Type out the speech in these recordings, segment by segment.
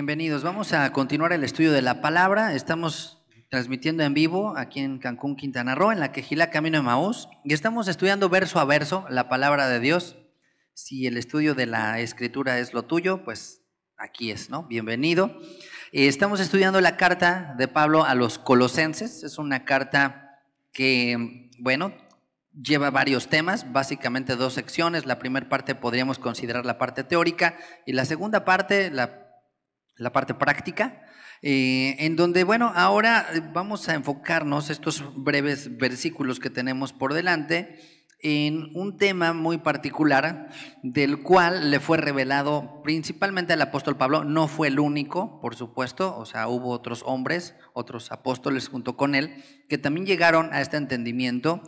Bienvenidos. Vamos a continuar el estudio de la palabra. Estamos transmitiendo en vivo aquí en Cancún, Quintana Roo, en la Quejilá Camino de Maús, y estamos estudiando verso a verso la palabra de Dios. Si el estudio de la escritura es lo tuyo, pues aquí es, ¿no? Bienvenido. Eh, estamos estudiando la carta de Pablo a los colosenses. Es una carta que, bueno, lleva varios temas, básicamente dos secciones. La primera parte podríamos considerar la parte teórica y la segunda parte, la la parte práctica, eh, en donde, bueno, ahora eh, vamos a enfocarnos estos breves versículos que tenemos por delante en un tema muy particular del cual le fue revelado principalmente al apóstol Pablo. No fue el único, por supuesto, o sea, hubo otros hombres, otros apóstoles junto con él, que también llegaron a este entendimiento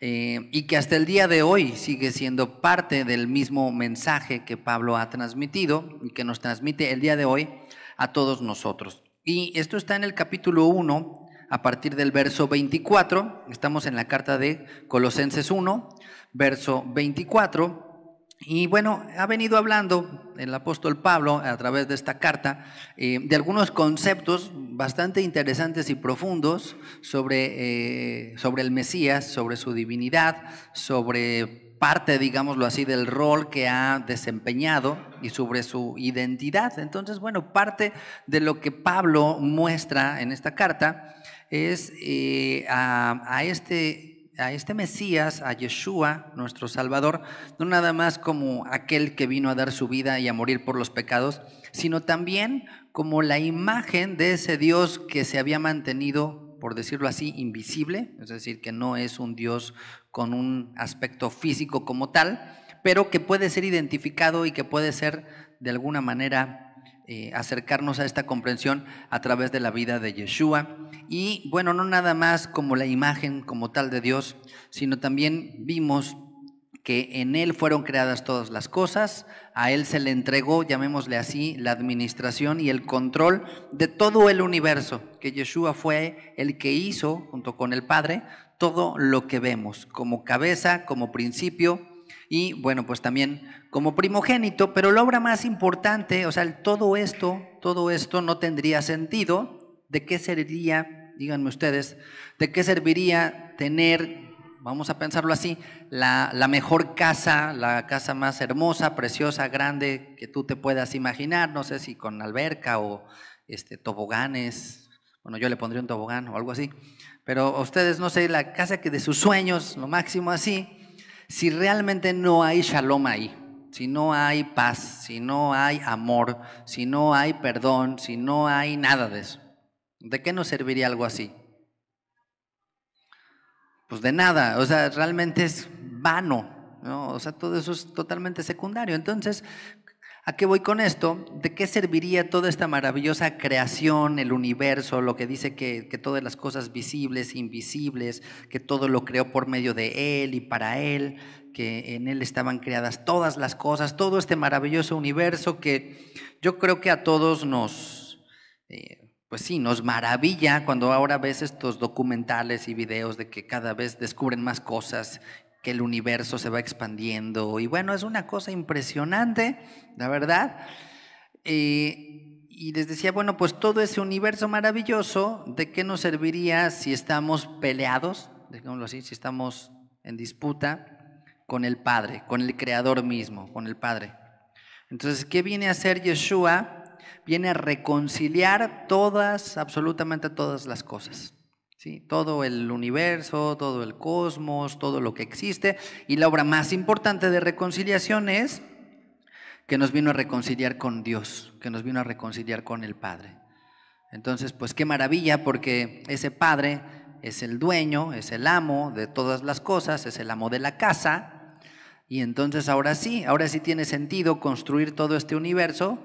eh, y que hasta el día de hoy sigue siendo parte del mismo mensaje que Pablo ha transmitido y que nos transmite el día de hoy a todos nosotros. Y esto está en el capítulo 1, a partir del verso 24. Estamos en la carta de Colosenses 1, verso 24. Y bueno, ha venido hablando el apóstol Pablo a través de esta carta eh, de algunos conceptos bastante interesantes y profundos sobre, eh, sobre el Mesías, sobre su divinidad, sobre parte, digámoslo así, del rol que ha desempeñado y sobre su identidad. Entonces, bueno, parte de lo que Pablo muestra en esta carta es eh, a, este, a este Mesías, a Yeshua, nuestro Salvador, no nada más como aquel que vino a dar su vida y a morir por los pecados, sino también como la imagen de ese Dios que se había mantenido por decirlo así, invisible, es decir, que no es un Dios con un aspecto físico como tal, pero que puede ser identificado y que puede ser de alguna manera eh, acercarnos a esta comprensión a través de la vida de Yeshua. Y bueno, no nada más como la imagen como tal de Dios, sino también vimos que en Él fueron creadas todas las cosas, a Él se le entregó, llamémosle así, la administración y el control de todo el universo, que Yeshua fue el que hizo, junto con el Padre, todo lo que vemos, como cabeza, como principio y, bueno, pues también como primogénito, pero la obra más importante, o sea, todo esto, todo esto no tendría sentido, ¿de qué serviría, díganme ustedes, de qué serviría tener vamos a pensarlo así, la, mejor casa, la casa más hermosa, preciosa, grande que tú te puedas imaginar, no sé si con alberca o este, toboganes, bueno, yo le pondría un tobogán o algo así, pero ustedes, no sé, la casa que de sus sueños, lo máximo así, si realmente no hay shalom ahí, si no hay paz, si no hay amor, si no hay perdón, si no hay nada de eso, ¿de qué nos serviría algo así? pues de nada, o sea, realmente es vano, ¿no? o sea, todo eso es totalmente secundario. Entonces, ¿a qué voy con esto? ¿De qué serviría toda esta maravillosa creación, el universo, lo que dice que, todas las cosas visibles, invisibles, que todo lo creó por medio de Él y para Él, que en Él estaban creadas todas las cosas, todo este maravilloso universo que yo creo que a todos nos... Eh, pues sí, nos maravilla cuando ahora ves estos documentales y videos de que cada vez descubren más cosas, que el universo se va expandiendo. Y bueno, es una cosa impresionante, la verdad. Eh, y les decía, bueno, pues todo ese universo maravilloso, ¿de qué nos serviría si estamos peleados, digámoslo así, si estamos en disputa con el Padre, con el Creador mismo, con el Padre? Entonces, ¿qué viene a hacer Yeshua? viene a reconciliar todas, absolutamente todas las cosas. ¿sí? Todo el universo, todo el cosmos, todo lo que existe. Y la obra más importante de reconciliación es que nos vino a reconciliar con Dios, que nos vino a reconciliar con el Padre. Entonces, pues qué maravilla, porque ese Padre es el dueño, es el amo de todas las cosas, es el amo de la casa. Y entonces ahora sí, ahora sí tiene sentido construir todo este universo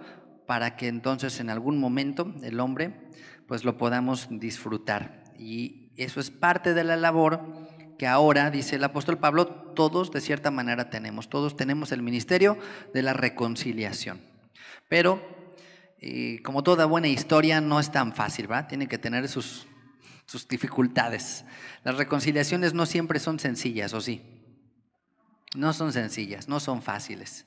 para que entonces en algún momento el hombre pues lo podamos disfrutar. Y eso es parte de la labor que ahora, dice el apóstol Pablo, todos de cierta manera tenemos, todos tenemos el ministerio de la reconciliación. Pero, eh, como toda buena historia, no es tan fácil, ¿verdad? Tiene que tener sus, sus dificultades. Las reconciliaciones no siempre son sencillas, ¿o sí? No son sencillas, no son fáciles.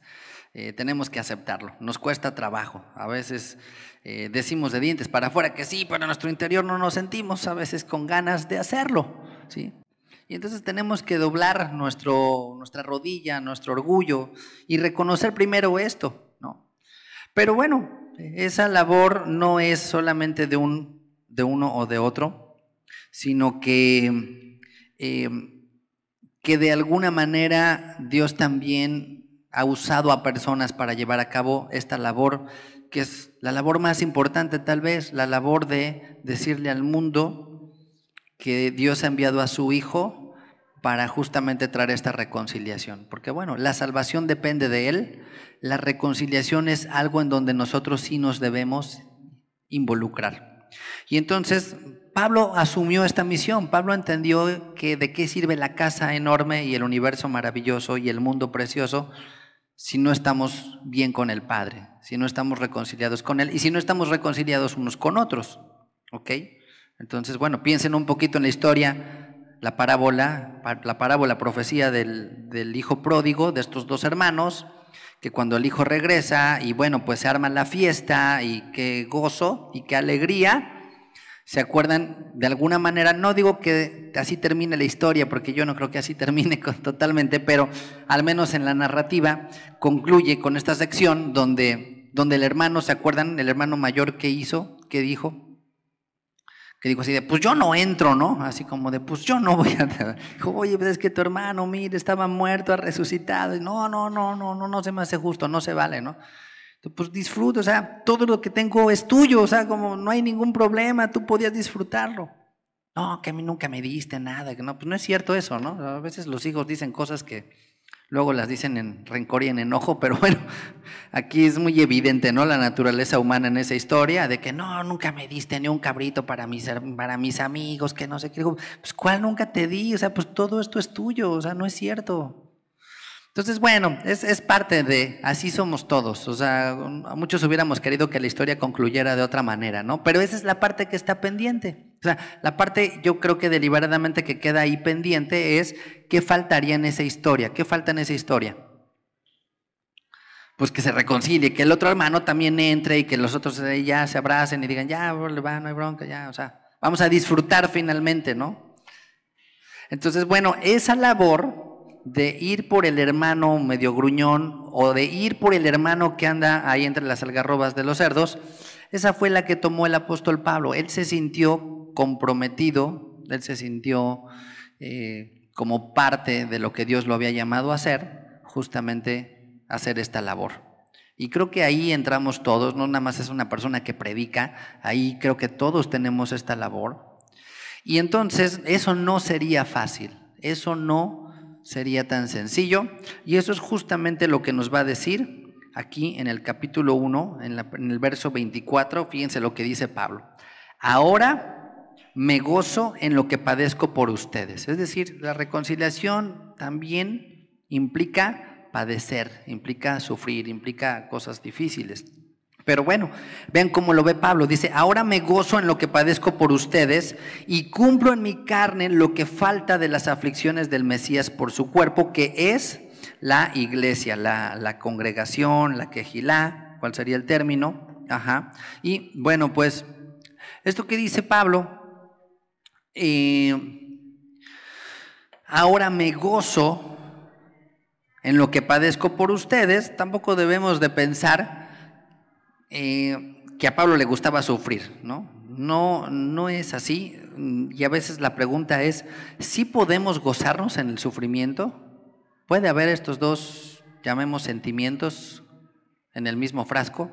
Eh, tenemos que aceptarlo. Nos cuesta trabajo. A veces eh, decimos de dientes para afuera que sí, pero en nuestro interior no nos sentimos a veces con ganas de hacerlo. ¿sí? Y entonces tenemos que doblar nuestro, nuestra rodilla, nuestro orgullo y reconocer primero esto. ¿no? Pero bueno, esa labor no es solamente de, un, de uno o de otro, sino que, eh, que de alguna manera Dios también ha usado a personas para llevar a cabo esta labor, que es la labor más importante tal vez, la labor de decirle al mundo que Dios ha enviado a su Hijo para justamente traer esta reconciliación. Porque bueno, la salvación depende de Él, la reconciliación es algo en donde nosotros sí nos debemos involucrar. Y entonces Pablo asumió esta misión, Pablo entendió que de qué sirve la casa enorme y el universo maravilloso y el mundo precioso si no estamos bien con el Padre, si no estamos reconciliados con Él y si no estamos reconciliados unos con otros. ¿Ok? Entonces, bueno, piensen un poquito en la historia, la parábola, la parábola, profecía del, del hijo pródigo, de estos dos hermanos, que cuando el hijo regresa y bueno, pues se arma la fiesta y qué gozo y qué alegría. ¿Se acuerdan? De alguna manera, no digo que así termine la historia, porque yo no creo que así termine totalmente, pero al menos en la narrativa concluye con esta sección donde, donde el hermano, ¿se acuerdan? El hermano mayor que hizo, ¿Qué dijo, que dijo así de, pues yo no entro, ¿no? Así como de, pues yo no voy a... Dijo, oye, pues es que tu hermano, mire, estaba muerto, ha resucitado. Y, no, no, no, no, no, no se me hace justo, no se vale, ¿no? pues disfruto, o sea, todo lo que tengo es tuyo, o sea, como no hay ningún problema, tú podías disfrutarlo. No, que a mí nunca me diste nada, que no, pues no es cierto eso, ¿no? A veces los hijos dicen cosas que luego las dicen en rencor y en enojo, pero bueno, aquí es muy evidente, ¿no? La naturaleza humana en esa historia de que no, nunca me diste ni un cabrito para mis, para mis amigos, que no sé qué. Pues ¿cuál nunca te di? O sea, pues todo esto es tuyo, o sea, no es cierto. Entonces, bueno, es, parte de, así somos todos. O sea, muchos hubiéramos querido que la historia concluyera de otra manera, ¿no? Pero esa es la parte que está pendiente. O sea, la parte yo creo que deliberadamente que queda ahí pendiente es qué faltaría en esa historia, qué falta en esa historia. Pues que se reconcilie, que el otro hermano también entre y que los otros ya se abracen y digan, ya, no hay bronca, ya, o sea, vamos a disfrutar finalmente, ¿no? Entonces, bueno, esa labor de ir por el hermano medio gruñón o de ir por el hermano que anda ahí entre las algarrobas de los cerdos, esa fue la que tomó el apóstol Pablo. Él se sintió comprometido, él se sintió eh, como parte de lo que Dios lo había llamado a hacer, justamente hacer esta labor. Y creo que ahí entramos todos, no nada más es una persona que predica, ahí creo que todos tenemos esta labor. Y entonces eso no sería fácil, eso no sería tan sencillo. Y eso es justamente lo que nos va a decir aquí en el capítulo 1, en, el verso 24. Fíjense lo que dice Pablo. Ahora me gozo en lo que padezco por ustedes. Es decir, la reconciliación también implica padecer, implica sufrir, implica cosas difíciles. Pero bueno, vean cómo lo ve Pablo. Dice, ahora me gozo en lo que padezco por ustedes y cumplo en mi carne lo que falta de las aflicciones del Mesías por su cuerpo, que es la iglesia, la, congregación, la quejilá, ¿cuál sería el término? Ajá. Y bueno, pues, esto que dice Pablo, eh, ahora me gozo en lo que padezco por ustedes, tampoco debemos de pensar eh, que a Pablo le gustaba sufrir, ¿no? No, no es así. Y a veces la pregunta es, si podemos gozarnos en el sufrimiento? ¿Puede haber estos dos, llamemos, sentimientos en el mismo frasco?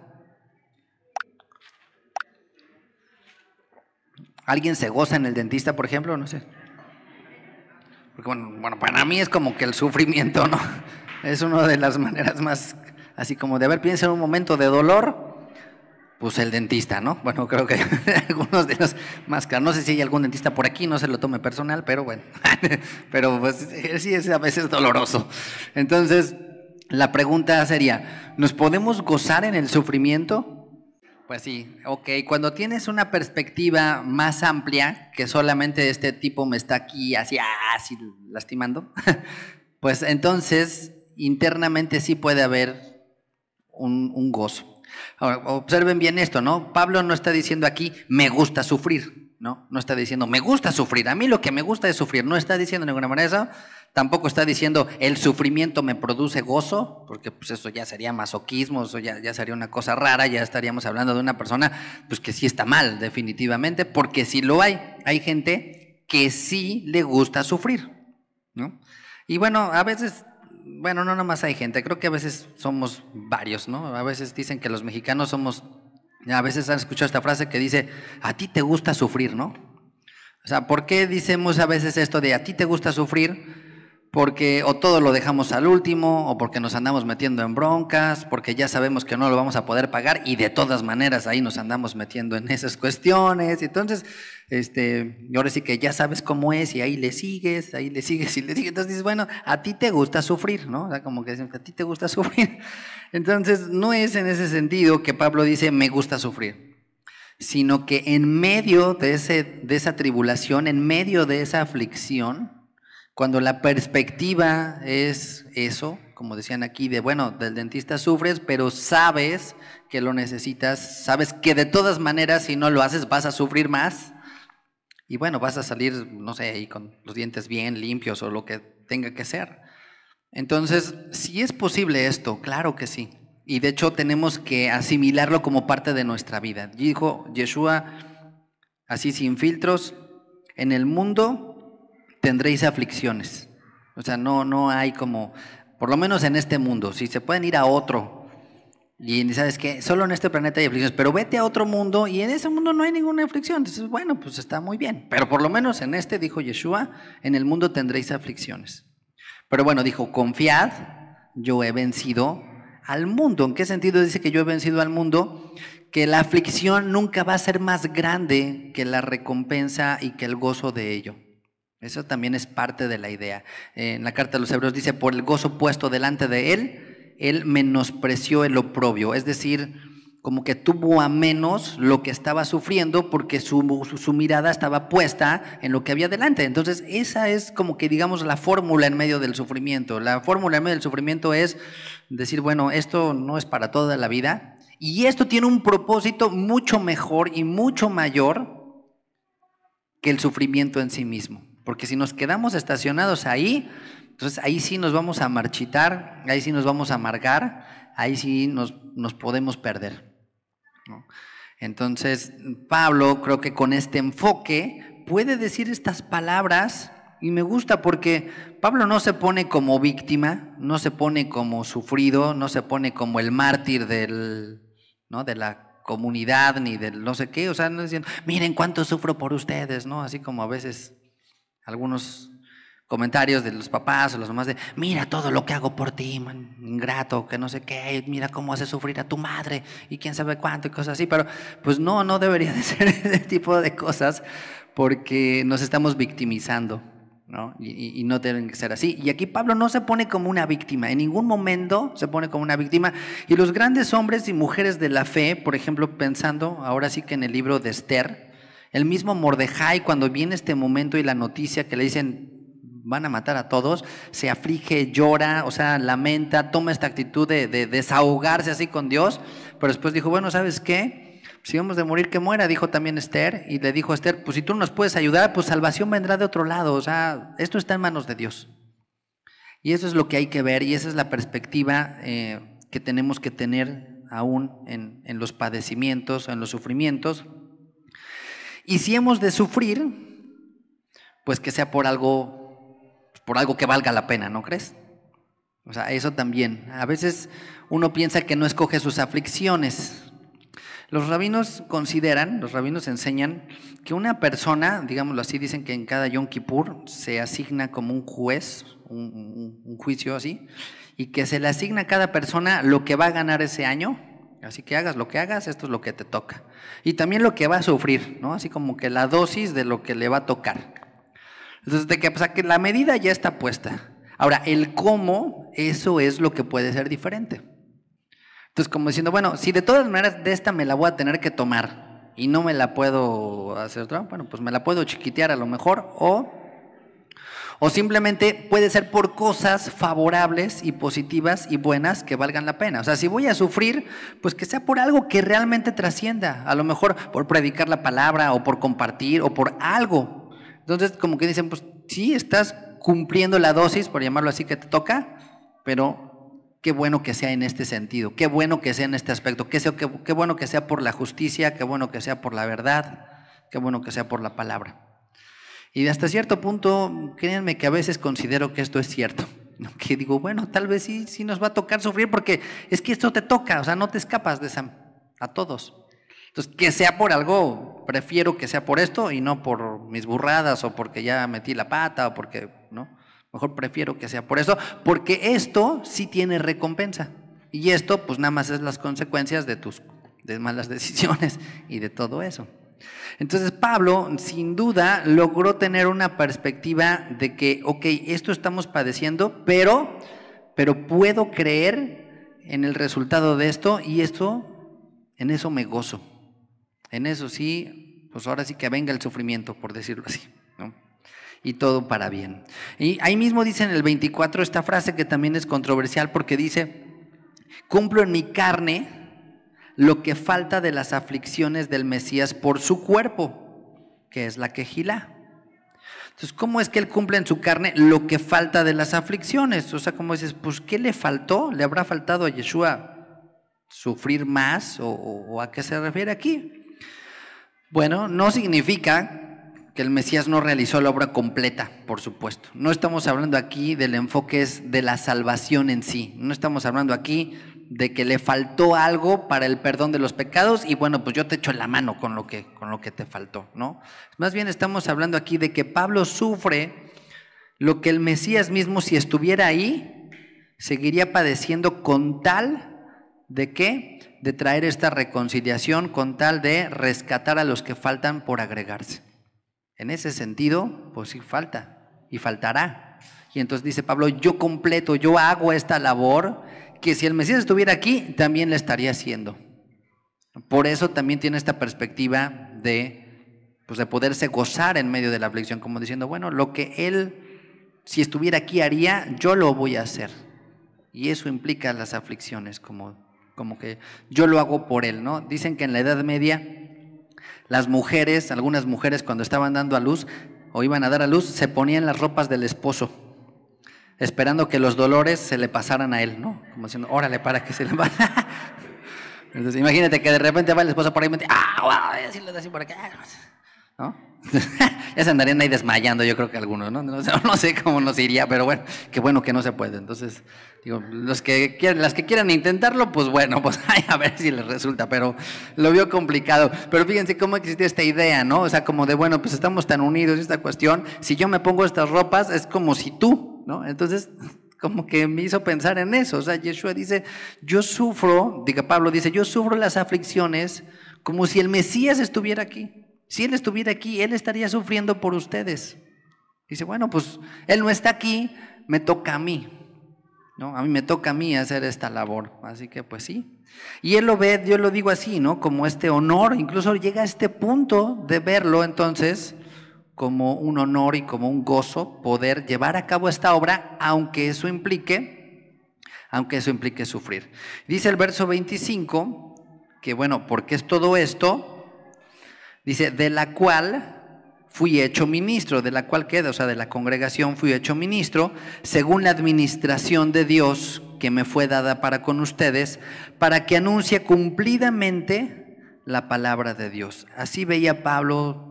¿Alguien se goza en el dentista, por ejemplo? No sé. Porque, bueno, para mí es como que el sufrimiento, ¿no? Es una de las maneras más, así como de, haber, ver, piensa en un momento de dolor, pues el dentista, ¿no? Bueno, creo que algunos de los más No sé si hay algún dentista por aquí, no se lo tome personal, pero bueno, pero pues sí es a veces doloroso. Entonces, la pregunta sería, ¿nos podemos gozar en el sufrimiento? Pues sí, ok, cuando tienes una perspectiva más amplia, que solamente este tipo me está aquí así, ah, lastimando, pues entonces internamente sí puede haber un gozo observen bien esto, ¿no? Pablo no está diciendo aquí, me gusta sufrir, ¿no? No está diciendo, me gusta sufrir, a mí lo que me gusta es sufrir, no está diciendo de ninguna manera eso, tampoco está diciendo, el sufrimiento me produce gozo, porque pues eso ya sería masoquismo, eso ya, ya sería una cosa rara, ya estaríamos hablando de una persona, pues que sí está mal, definitivamente, porque si lo hay, hay gente que sí le gusta sufrir, ¿no? Y bueno, a veces bueno, no nomás hay gente, creo que a veces somos varios, ¿no? A veces dicen que los mexicanos somos, a veces han escuchado esta frase que dice, a ti te gusta sufrir, ¿no? O sea, ¿por qué decimos a veces esto de a ti te gusta sufrir? porque o todo lo dejamos al último, o porque nos andamos metiendo en broncas, porque ya sabemos que no lo vamos a poder pagar y de todas maneras ahí nos andamos metiendo en esas cuestiones. Entonces, este, ahora sí que ya sabes cómo es y ahí le sigues, ahí le sigues y le sigues. Entonces dices, bueno, a ti te gusta sufrir, ¿no? O sea, como que dicen, a ti te gusta sufrir. Entonces, no es en ese sentido que Pablo dice, me gusta sufrir sino que en medio de, de esa tribulación, en medio de esa aflicción, cuando la perspectiva es eso, como decían aquí, de bueno, del dentista sufres, pero sabes que lo necesitas, sabes que de todas maneras si no lo haces vas a sufrir más y bueno, vas a salir, no sé, ahí con los dientes bien limpios o lo que tenga que ser. Entonces, si es posible esto, claro que sí. Y de hecho tenemos que asimilarlo como parte de nuestra vida. Dijo Yeshua, así sin filtros, en el mundo tendréis aflicciones. O sea, no, no hay como, por lo menos en este mundo, si se pueden ir a otro. Y sabes que solo en este planeta hay aflicciones, pero vete a otro mundo y en ese mundo no hay ninguna aflicción. Entonces, bueno, pues está muy bien. Pero por lo menos en este, dijo Yeshua, en el mundo tendréis aflicciones. Pero bueno, dijo, confiad, yo he vencido al mundo. ¿En qué sentido dice que yo he vencido al mundo? Que la aflicción nunca va a ser más grande que la recompensa y que el gozo de ello. Eso también es parte de la idea. Eh, en la carta de los Hebreos dice, por el gozo puesto delante de él, él menospreció el oprobio, es decir, como que tuvo a menos lo que estaba sufriendo porque su, su, mirada estaba puesta en lo que había delante. Entonces, esa es como que, digamos, la fórmula en medio del sufrimiento. La fórmula en medio del sufrimiento es decir, bueno, esto no es para toda la vida y esto tiene un propósito mucho mejor y mucho mayor que el sufrimiento en sí mismo. Porque si nos quedamos estacionados ahí, entonces ahí sí nos vamos a marchitar, ahí sí nos vamos a amargar, ahí sí nos, nos podemos perder. Entonces, Pablo creo que con este enfoque puede decir estas palabras y me gusta porque Pablo no se pone como víctima, no se pone como sufrido, no se pone como el mártir del, de la comunidad ni del no sé qué, o sea, no diciendo, miren cuánto sufro por ustedes, ¿no? Así como a veces algunos comentarios de los papás o las mamás de, mira todo lo que hago por ti, ingrato, que no sé qué, mira cómo hace sufrir a tu madre y quién sabe cuánto y cosas así, pero pues no, no debería de ser ese tipo de cosas porque nos estamos victimizando, ¿no? Y, y no tienen que ser así. Y aquí Pablo no se pone como una víctima, en ningún momento se pone como una víctima. Y los grandes hombres y mujeres de la fe, por ejemplo, pensando ahora sí que en el libro de Esther, el mismo Mordejai, cuando viene este momento y la noticia que le dicen van a matar a todos, se aflige, llora, o sea, lamenta, toma esta actitud de, desahogarse así con Dios, pero después dijo, bueno, ¿sabes qué? Si vamos de morir, que muera, dijo también Esther, y le dijo a Esther, pues si tú nos puedes ayudar, pues salvación vendrá de otro lado, o sea, esto está en manos de Dios. Y eso es lo que hay que ver, y esa es la perspectiva eh, que tenemos que tener aún en, en los padecimientos, en los sufrimientos, y si hemos de sufrir, pues que sea por algo, por algo que valga la pena, ¿no crees? O sea, eso también. A veces uno piensa que no escoge sus aflicciones. Los rabinos consideran, los rabinos enseñan que una persona, digámoslo así, dicen que en cada Yom Kippur se asigna como un juez, un juicio así, y que se le asigna a cada persona lo que va a ganar ese año Así que hagas lo que hagas, esto es lo que te toca. Y también lo que va a sufrir, ¿no? Así como que la dosis de lo que le va a tocar. Entonces, de que, pasa pues, que la medida ya está puesta. Ahora, el cómo, eso es lo que puede ser diferente. Entonces, como diciendo, bueno, si de todas maneras de esta me la voy a tener que tomar y no me la puedo hacer, otra bueno, pues me la puedo chiquitear a lo mejor o o simplemente puede ser por cosas favorables y positivas y buenas que valgan la pena. O sea, si voy a sufrir, pues que sea por algo que realmente trascienda. A lo mejor por predicar la palabra o por compartir o por algo. Entonces, como que dicen, pues sí, estás cumpliendo la dosis, por llamarlo así, que te toca, pero qué bueno que sea en este sentido, qué bueno que sea en este aspecto, qué, qué bueno que sea por la justicia, qué bueno que sea por la verdad, qué bueno que sea por la palabra. Y hasta cierto punto, créanme que a veces considero que esto es cierto. Que digo, bueno, tal vez sí, sí nos va a tocar sufrir porque es que esto te toca, o sea, no te escapas de esa, a todos. Entonces, que sea por algo, prefiero que sea por esto y no por mis burradas o porque ya metí la pata o porque, ¿no? Mejor prefiero que sea por eso, porque esto sí tiene recompensa. Y esto, pues nada más es las consecuencias de tus malas decisiones y de todo eso. Entonces Pablo, sin duda, logró tener una perspectiva de que, ok, esto estamos padeciendo, pero, pero puedo creer en el resultado de esto y esto, en eso me gozo. En eso sí, pues ahora sí que venga el sufrimiento, por decirlo así. y todo para bien. Y ahí mismo dice en el 24 esta frase que también es controversial porque dice, cumplo en mi carne lo que falta de las aflicciones del Mesías por su cuerpo, que es la quejilá. Entonces, ¿cómo es que él cumple en su carne lo que falta de las aflicciones? O sea, como dices, pues, ¿qué le faltó? ¿Le habrá faltado a Yeshua sufrir más? ¿O, o a qué se refiere aquí? Bueno, no significa que el Mesías no realizó la obra completa, por supuesto. No estamos hablando aquí del enfoque de la salvación en sí. No estamos hablando aquí de que le faltó algo para el perdón de los pecados y bueno, pues yo te echo la mano con lo que, con lo que te faltó, ¿no? Más bien estamos hablando aquí de que Pablo sufre lo que el Mesías mismo, si estuviera ahí, seguiría padeciendo con tal de qué? De traer esta reconciliación, con tal de rescatar a los que faltan por agregarse. En ese sentido, pues sí falta y faltará. Y entonces dice Pablo, yo completo, yo hago esta labor que si el Mesías estuviera aquí, también le estaría haciendo. Por eso también tiene esta perspectiva de, pues de poderse gozar en medio de la aflicción, como diciendo, bueno, lo que él, si estuviera aquí, haría, yo lo voy a hacer. Y eso implica las aflicciones, como, como que yo lo hago por él, ¿no? Dicen que en la Edad Media las mujeres, algunas mujeres cuando estaban dando a luz o iban a dar a luz, se ponían las ropas del esposo esperando que los dolores se le pasaran a él, ¿no? Como diciendo, órale, para que se le pase. Entonces, imagínate que de repente va el esposo por ahí y me dice, ah, wow, así así por acá, ¿no? ya se andarían ahí desmayando, yo creo que algunos, ¿no? No sé, cómo nos iría, pero bueno, qué bueno que no se puede. Entonces, digo, los que las que quieran intentarlo, pues bueno, pues a ver si les resulta, pero lo vio complicado. Pero fíjense cómo existe esta idea, ¿no? O sea, como de, bueno, pues estamos tan unidos en esta cuestión, si yo me pongo estas ropas, es como si tú entonces, como que me hizo pensar en eso. O sea, Yeshua dice, yo sufro, diga Pablo, dice, yo sufro las aflicciones como si el Mesías estuviera aquí. Si él estuviera aquí, él estaría sufriendo por ustedes. Dice, bueno, pues él no está aquí, me toca a mí. ¿No? A mí me toca a mí hacer esta labor. Así que pues sí. Y él lo ve, yo lo digo así, ¿no? Como este honor, incluso llega a este punto de verlo entonces como un honor y como un gozo poder llevar a cabo esta obra, aunque eso implique, aunque eso implique sufrir. Dice el verso 25 que bueno, porque es todo esto, dice, de la cual fui hecho ministro, de la cual queda, o sea, de la congregación fui hecho ministro, según la administración de Dios que me fue dada para con ustedes, para que anuncie cumplidamente la palabra de Dios. Así veía Pablo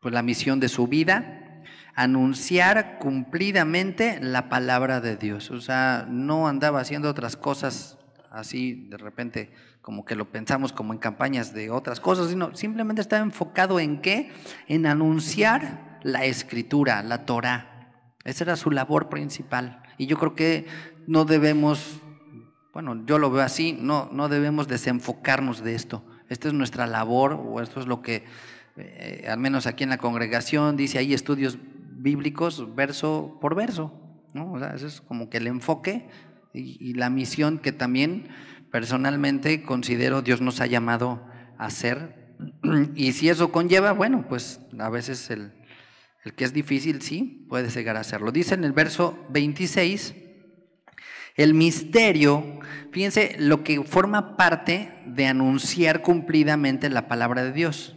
pues, la misión de su vida, anunciar cumplidamente la palabra de Dios. O sea, no andaba haciendo otras cosas así de repente como que lo pensamos como en campañas de otras cosas, sino simplemente estaba enfocado en qué? En anunciar la escritura, la Torah. Esa era su labor principal. Y yo creo que no debemos, bueno, yo lo veo así, no, no debemos desenfocarnos de esto. Esta es nuestra labor o esto es lo que eh, al menos aquí en la congregación, dice ahí estudios bíblicos verso por verso. ¿no? es como que el enfoque y, la misión que también personalmente considero Dios nos ha llamado a hacer. Y si eso conlleva, bueno, pues a veces el, el que es difícil, sí, puede llegar a hacerlo. Dice en el verso 26, el misterio, fíjense, lo que forma parte de anunciar cumplidamente la palabra de Dios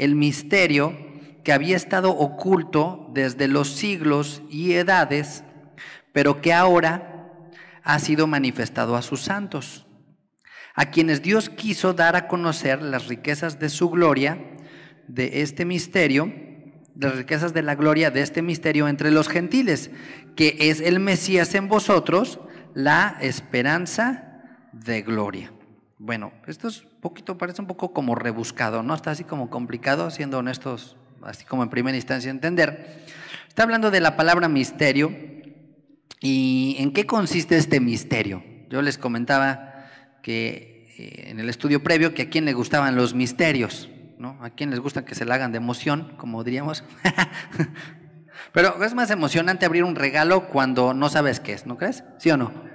el misterio que había estado oculto desde los siglos y edades, pero que ahora ha sido manifestado a sus santos, a quienes Dios quiso dar a conocer las riquezas de su gloria, de este misterio, las riquezas de la gloria de este misterio entre los gentiles, que es el Mesías en vosotros, la esperanza de gloria. Bueno, esto es poquito, parece un poco como rebuscado, ¿no? Está así como complicado, siendo honestos, así como en primera instancia entender. Está hablando de la palabra misterio y en qué consiste este misterio. Yo les comentaba que eh, en el estudio previo que a quién le gustaban los misterios, ¿no? A quién les gusta que se la hagan de emoción, como diríamos. Pero es más emocionante abrir un regalo cuando no sabes qué es, ¿no crees? ¿Sí o no?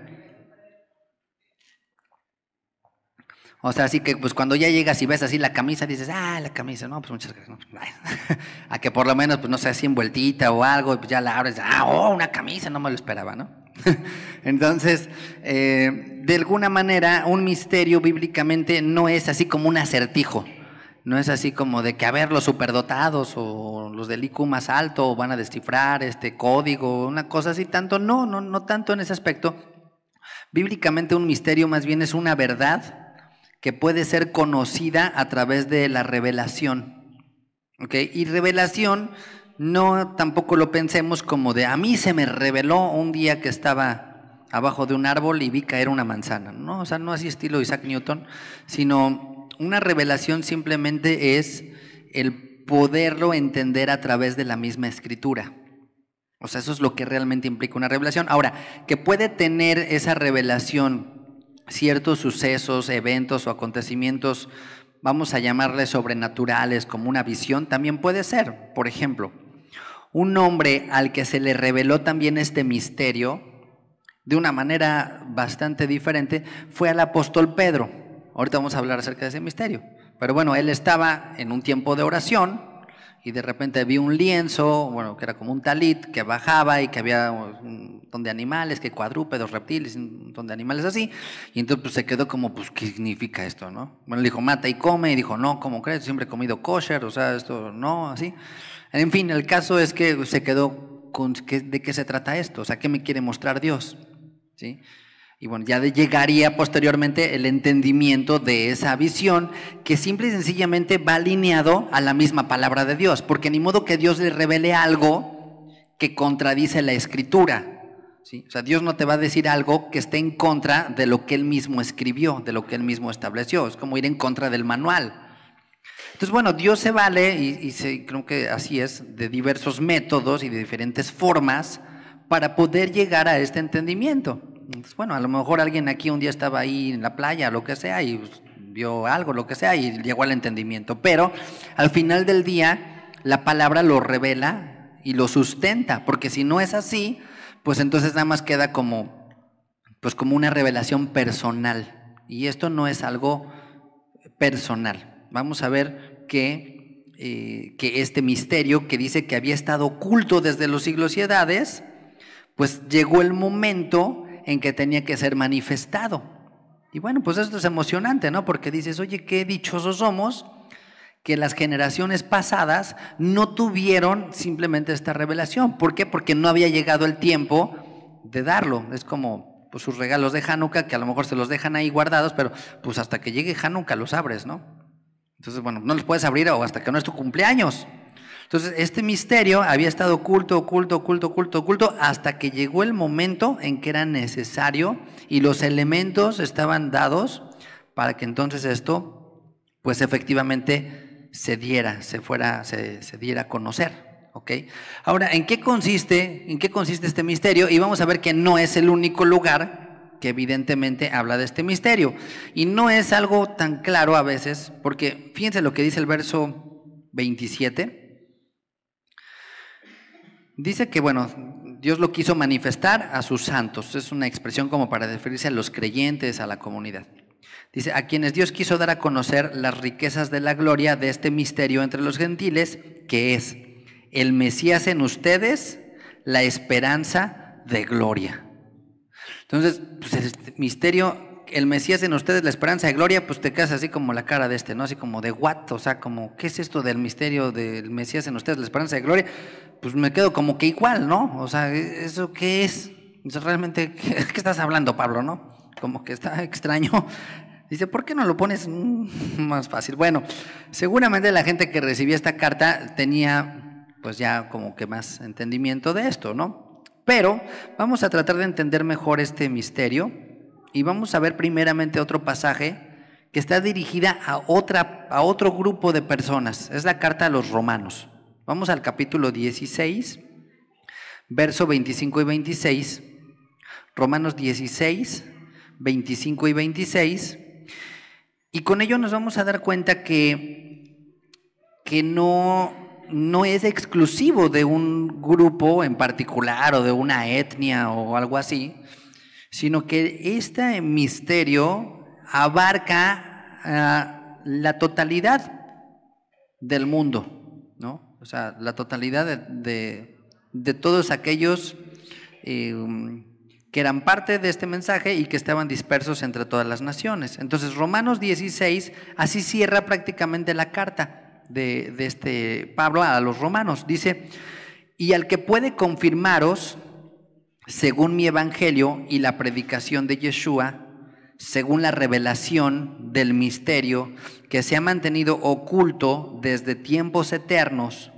O sea, así que pues cuando ya llegas y ves así la camisa, dices, ah, la camisa, no, pues muchas gracias. Pues, a que por lo menos, pues no sé, así envueltita o algo, pues ya la abres, ah, oh, una camisa, no me lo esperaba, ¿no? Entonces, eh, de alguna manera, un misterio bíblicamente no es así como un acertijo. No es así como de que, a ver, los superdotados o los del IQ más alto van a descifrar este código, una cosa así, tanto, no, no, no tanto en ese aspecto. Bíblicamente un misterio más bien es una verdad que puede ser conocida a través de la revelación. Y revelación no tampoco lo pensemos como de a mí se me reveló un día que estaba abajo de un árbol y vi caer una manzana. No, o sea, no así estilo Isaac Newton, sino una revelación simplemente es el poderlo entender a través de la misma escritura. O sea, eso es lo que realmente implica una revelación. Ahora, que puede tener esa revelación ciertos sucesos, eventos o acontecimientos, vamos a llamarles sobrenaturales, como una visión, también puede ser. Por ejemplo, un hombre al que se le reveló también este misterio, de una manera bastante diferente, fue al apóstol Pedro. Ahorita vamos a hablar acerca de ese misterio. Pero bueno, él estaba en un tiempo de oración, y de repente vi un lienzo, bueno, que era como un talit que bajaba y que había un montón de animales, que cuadrúpedos, reptiles, un montón de animales así. Y entonces pues, se quedó como, pues, ¿qué significa esto, no? Bueno, le dijo, mata y come, y dijo, no, ¿cómo crees? Siempre he comido kosher, o sea, esto no, así. En fin, el caso es que se quedó con, ¿de qué se trata esto? O sea, ¿qué me quiere mostrar Dios? ¿Sí? Y bueno, ya llegaría posteriormente el entendimiento de esa visión que simple y sencillamente va alineado a la misma palabra de Dios, porque ni modo que Dios le revele algo que contradice la escritura. O sea, Dios no te va a decir algo que esté en contra de lo que Él mismo escribió, de lo que Él mismo estableció. Es como ir en contra del manual. Entonces, bueno, Dios se vale, y, creo que así es, de diversos métodos y de diferentes formas para poder llegar a este entendimiento. Pues, bueno, a lo mejor alguien aquí un día estaba ahí en la playa, lo que sea, y pues, vio algo, lo que sea, y llegó al entendimiento. Pero al final del día, la palabra lo revela y lo sustenta, porque si no es así, pues entonces nada más queda como, pues como una revelación personal. Y esto no es algo personal. Vamos a ver que eh, este misterio que dice que había estado oculto desde los siglos y edades, pues llegó el momento en que tenía que ser manifestado. Y bueno, pues esto es emocionante, ¿no? Porque dices, oye, qué dichosos somos que las generaciones pasadas no tuvieron simplemente esta revelación. ¿Por qué? Porque no había llegado el tiempo de darlo. Es como pues, sus regalos de Hanukkah, que a lo mejor se los dejan ahí guardados, pero pues hasta que llegue Hanukkah los abres, ¿no? Entonces, bueno, no los puedes abrir o hasta que no es tu cumpleaños. Entonces, este misterio había estado oculto, oculto, oculto, oculto, oculto, hasta que llegó el momento en que era necesario y los elementos estaban dados para que entonces esto, pues efectivamente, se diera, se fuera, se, diera a conocer. Okay. Ahora, ¿en qué consiste? ¿En qué consiste este misterio? Y vamos a ver que no es el único lugar que evidentemente habla de este misterio. Y no es algo tan claro a veces, porque fíjense lo que dice el verso 27. Dice que, bueno, Dios lo quiso manifestar a sus santos. Es una expresión como para referirse a los creyentes, a la comunidad. Dice, a quienes Dios quiso dar a conocer las riquezas de la gloria de este misterio entre los gentiles, que es el Mesías en ustedes, la esperanza de gloria. Entonces, pues el este misterio el Mesías en ustedes la esperanza de gloria, pues te quedas así como la cara de este, ¿no? Así como de what, o sea, como, ¿qué es esto del misterio del Mesías en ustedes la esperanza de gloria? Pues me quedo como que igual, ¿no? O sea, ¿E-, ¿eso qué es? realmente, ¿qué, ¿qué, estás hablando, Pablo, no? Como que está extraño. Dice, ¿por qué no lo pones mm, más fácil? Bueno, seguramente la gente que recibía esta carta tenía, pues ya como que más entendimiento de esto, ¿no? Pero vamos a tratar de entender mejor este misterio y vamos a ver primeramente otro pasaje que está dirigida a, otra, a otro grupo de personas. Es la carta a los romanos. Vamos al capítulo 16, verso 25 y 26. Romanos 16, 25 y 26. Y con ello nos vamos a dar cuenta que, que no, no es exclusivo de un grupo en particular o de una etnia o algo así, sino que este misterio abarca ah, la totalidad del mundo, ¿no? O sea, la totalidad de, todos aquellos em, que eran parte de este mensaje y que estaban dispersos entre todas las naciones. Entonces, Romanos 16, así cierra prácticamente la carta de, de este Pablo a los romanos. Dice, y al que puede confirmaros según mi evangelio y la predicación de Yeshua, según la revelación del misterio que se ha mantenido oculto desde tiempos eternos,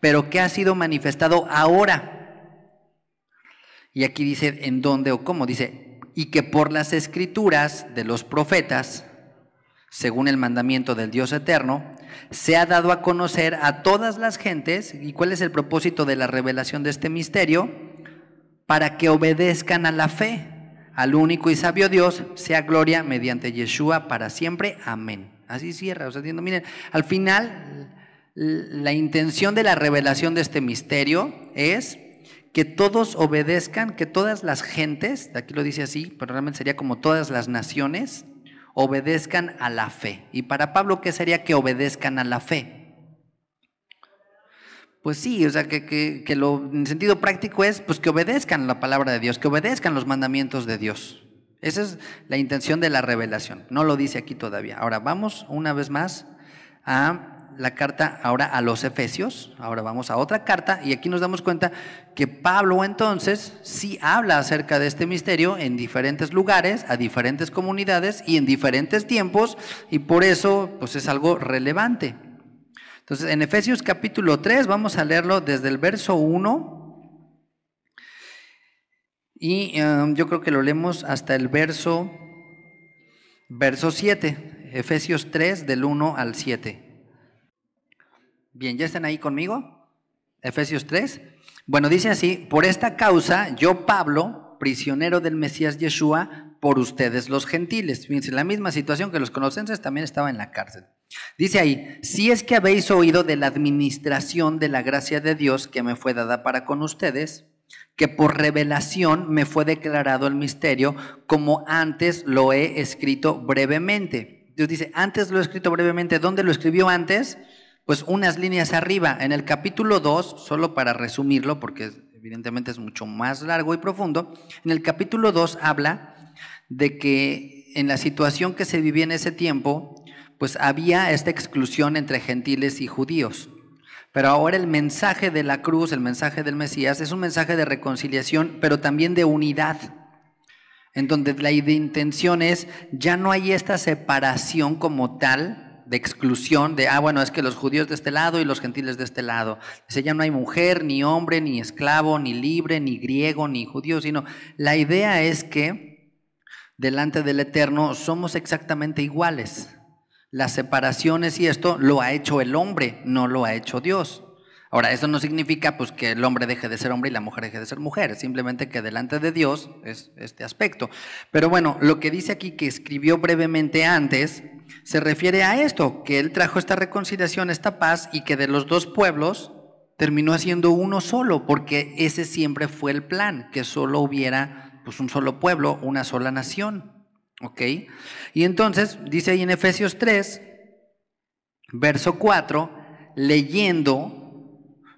pero que ha sido manifestado ahora. Y aquí dice en dónde o cómo, dice, y que por las escrituras de los profetas, según el mandamiento del Dios eterno, se ha dado a conocer a todas las gentes, y cuál es el propósito de la revelación de este misterio, para que obedezcan a la fe. Al único y sabio Dios sea gloria mediante Yeshua para siempre. Amén. Así cierra. O sea, miren, al final la intención de la revelación de este misterio es que todos obedezcan, que todas las gentes, aquí lo dice así, pero realmente sería como todas las naciones, obedezcan a la fe. Y para Pablo, ¿qué sería que obedezcan a la fe? Pues sí, o sea, que, lo, en sentido práctico es pues que obedezcan la palabra de Dios, que obedezcan los mandamientos de Dios. Esa es la intención de la revelación. No lo dice aquí todavía. Ahora vamos una vez más a la carta ahora a los Efesios. Ahora vamos a otra carta y aquí nos damos cuenta que Pablo entonces sí habla acerca de este misterio en diferentes lugares, a diferentes comunidades y en diferentes tiempos y por eso pues es algo relevante. Entonces, en Efesios capítulo 3 vamos a leerlo desde el verso 1 y um, yo creo que lo leemos hasta el verso, verso 7, Efesios 3 del 1 al 7. Bien, ¿ya están ahí conmigo? Efesios 3. Bueno, dice así, por esta causa yo, Pablo, prisionero del Mesías Yeshua, por ustedes los gentiles. Fíjense, la misma situación que los conocentes también estaba en la cárcel. Dice ahí, si es que habéis oído de la administración de la gracia de Dios que me fue dada para con ustedes, que por revelación me fue declarado el misterio, como antes lo he escrito brevemente. Dios dice, antes lo he escrito brevemente, ¿dónde lo escribió antes? Pues unas líneas arriba, en el capítulo 2, solo para resumirlo, porque evidentemente es mucho más largo y profundo, en el capítulo 2 habla de que en la situación que se vivía en ese tiempo, pues había esta exclusión entre gentiles y judíos. Pero ahora el mensaje de la cruz, el mensaje del Mesías, es un mensaje de reconciliación, pero también de unidad, en donde la intención es, ya no hay esta separación como tal, de exclusión, de, ah, bueno, es que los judíos de este lado y los gentiles de este lado. Dice, ya no hay mujer, ni hombre, ni esclavo, ni libre, ni griego, ni judío, sino la idea es que delante del Eterno somos exactamente iguales. Las separaciones y esto lo ha hecho el hombre, no lo ha hecho Dios. Ahora, eso no significa pues, que el hombre deje de ser hombre y la mujer deje de ser mujer, simplemente que delante de Dios es este aspecto. Pero bueno, lo que dice aquí que escribió brevemente antes se refiere a esto, que él trajo esta reconciliación, esta paz y que de los dos pueblos terminó haciendo uno solo, porque ese siempre fue el plan, que solo hubiera pues un solo pueblo, una sola nación. ¿Ok? Y entonces dice ahí en Efesios 3, verso 4, leyendo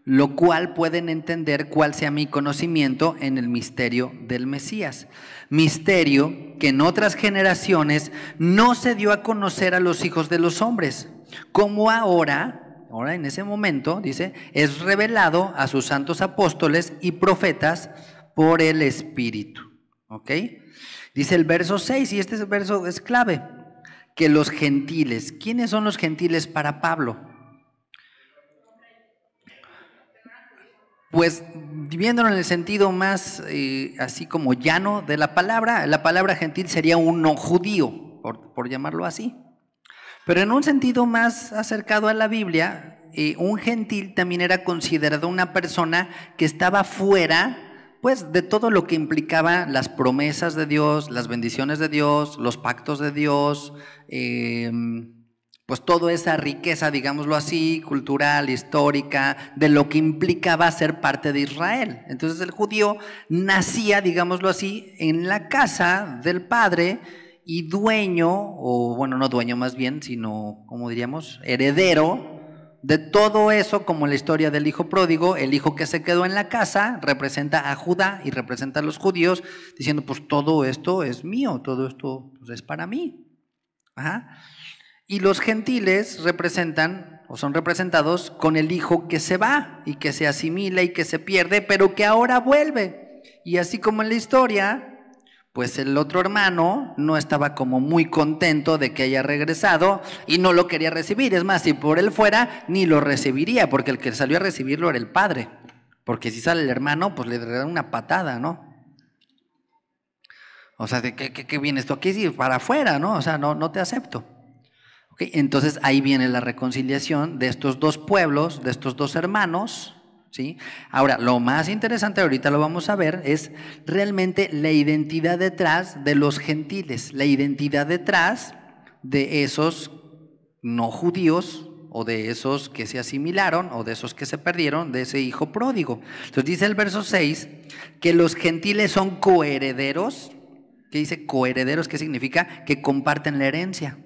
lo cual pueden entender cuál sea mi conocimiento en el misterio del Mesías. Misterio que en otras generaciones no se dio a conocer a los hijos de los hombres, como ahora, ahora en ese momento, dice, es revelado a sus santos apóstoles y profetas por el Espíritu. ¿Ok? Dice el verso 6, y este verso es clave, que los gentiles, ¿quiénes son los gentiles para Pablo? Pues viéndolo en el sentido más eh, así como llano de la palabra, la palabra gentil sería un no judío, por, llamarlo así. Pero en un sentido más acercado a la Biblia, eh, un gentil también era considerado una persona que estaba fuera pues de todo lo que implicaba las promesas de Dios, las bendiciones de Dios, los pactos de Dios, em, pues toda esa riqueza, digámoslo así, cultural, histórica, de lo que implicaba ser parte de Israel. Entonces el judío nacía, digámoslo así, en la casa del padre y dueño, o bueno, no dueño más bien, sino, como diríamos, heredero de todo eso, como la historia del hijo pródigo, el hijo que se quedó en la casa representa a Judá y representa a los judíos, diciendo, pues todo esto es mío, todo esto pues, es para mí. Y los gentiles representan o son representados con el hijo que se va y que se asimila y que se pierde, pero que ahora vuelve. Y así como en la historia, pues el otro hermano no estaba como muy contento de que haya regresado y no lo quería recibir. Es más, si por él fuera, ni lo recibiría, porque el que salió a recibirlo era el padre. Porque si sale el hermano, pues le dará una patada, ¿no? O sea, ¿de qué, viene esto aquí? si para afuera, ¿no? O sea, no, no te acepto. Entonces ahí viene la reconciliación de estos dos pueblos, de estos dos hermanos, ¿sí? Ahora, lo más interesante ahorita lo vamos a ver es realmente la identidad detrás de los gentiles, la identidad detrás de esos no judíos o de esos que se asimilaron o de esos que se perdieron, de ese hijo pródigo. Entonces dice el verso 6 que los gentiles son coherederos. ¿Qué dice coherederos? ¿Qué significa? Que comparten la herencia.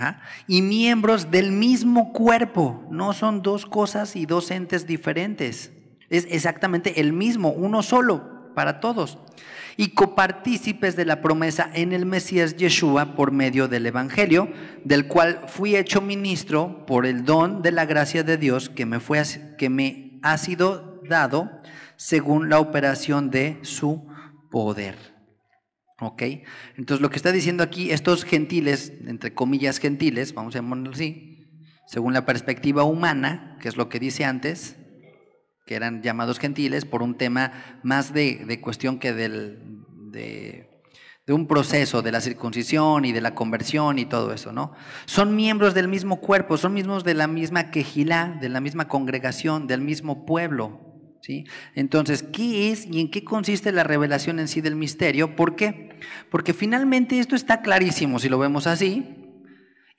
¿Ah? y miembros del mismo cuerpo. No son dos cosas y dos entes diferentes. Es exactamente el mismo, uno solo para todos. Y copartícipes de la promesa en el Mesías Yeshua por medio del Evangelio, del cual fui hecho ministro por el don de la gracia de Dios que me, fue, que me ha sido dado según la operación de su poder. ¿Ok? Entonces lo que está diciendo aquí, estos gentiles, entre comillas gentiles, vamos a llamarlo así, según la perspectiva humana, que es lo que dice antes, que eran llamados gentiles por un tema más de, cuestión que del, de, un proceso de la circuncisión y de la conversión y todo eso, ¿no? Son miembros del mismo cuerpo, son mismos de la misma quejilá, de la misma congregación, del mismo pueblo, ¿Sí? Entonces, ¿qué es y en qué consiste la revelación en sí del misterio? ¿Por qué? Porque finalmente esto está clarísimo si lo vemos así.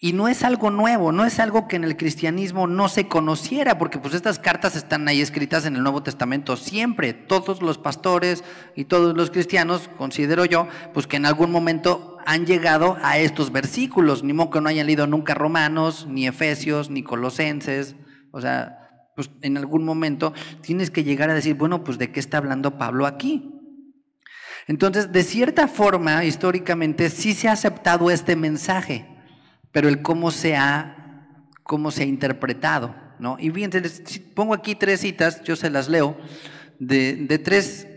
Y no es algo nuevo, no es algo que en el cristianismo no se conociera, porque pues estas cartas están ahí escritas en el Nuevo Testamento siempre. Todos los pastores y todos los cristianos, considero yo, pues que en algún momento han llegado a estos versículos, ni modo que no hayan leído nunca Romanos, ni Efesios, ni Colosenses, o sea, pues en algún momento tienes que llegar a decir, bueno, pues de qué está hablando Pablo aquí. Entonces, de cierta forma, históricamente sí se ha aceptado este mensaje, pero el cómo se ha, cómo se ha interpretado. ¿no? Y bien, pongo aquí tres citas, yo se las leo, de, de tres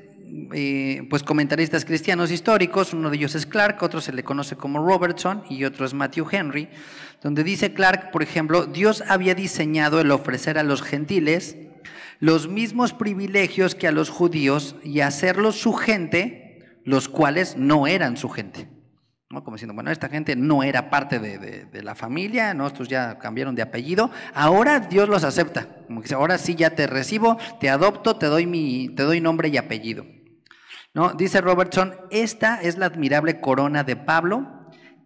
eh, pues comentaristas cristianos históricos, uno de ellos es Clark, otro se le conoce como Robertson y otro es Matthew Henry, donde dice Clark, por ejemplo, Dios había diseñado el ofrecer a los gentiles los mismos privilegios que a los judíos y hacerlos su gente, los cuales no eran su gente. ¿No? Como diciendo, bueno, esta gente no era parte de, la familia, estos ya cambiaron de apellido, ahora Dios los acepta. Como dice, ahora sí ya te recibo, te adopto, te doy, mi, te doy nombre y apellido. ¿no? Dice Robertson, esta es la admirable corona de Pablo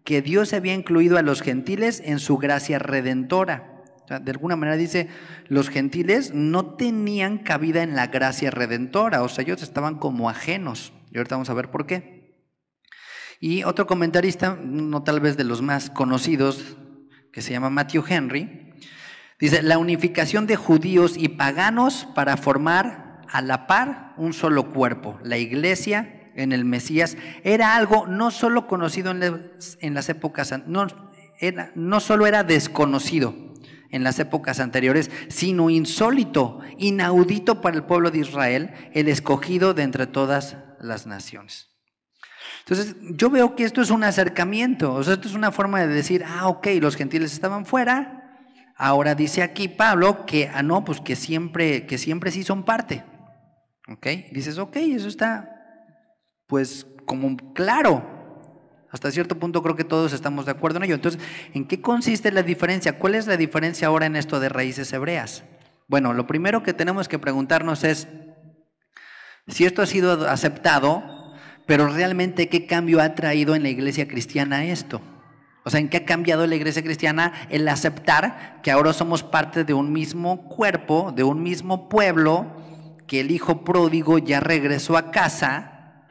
que Dios había incluido a los gentiles en su gracia redentora. de alguna manera dice, los gentiles no tenían cabida en la gracia redentora, o sea, ellos estaban como ajenos. Y ahorita vamos a ver por qué. Y otro comentarista, no tal vez de los más conocidos, que se llama Matthew Henry, dice, la unificación de judíos y paganos para formar a la par un solo cuerpo, la iglesia en el Mesías, era algo no solo conocido en, las épocas, no, era, no solo era desconocido en las épocas anteriores, sino insólito, inaudito para el pueblo de Israel, el escogido de entre todas las naciones. Entonces, yo veo que esto es un acercamiento, o sea, esto es una forma de decir, ah, ok, los gentiles estaban fuera, ahora dice aquí Pablo que, ah, no, pues que siempre, que siempre sí son parte. ¿Ok? dices, ok, eso está, pues, como claro. Hasta cierto punto creo que todos estamos de acuerdo en ello. Entonces, ¿en qué consiste la diferencia? ¿Cuál es la diferencia ahora en esto de raíces hebreas? Bueno, lo primero que tenemos que preguntarnos es si esto ha sido aceptado, pero realmente qué cambio ha traído en la iglesia cristiana esto. O sea, ¿en qué ha cambiado la iglesia cristiana el aceptar que ahora somos parte de un mismo cuerpo, de un mismo pueblo, que el hijo pródigo ya regresó a casa,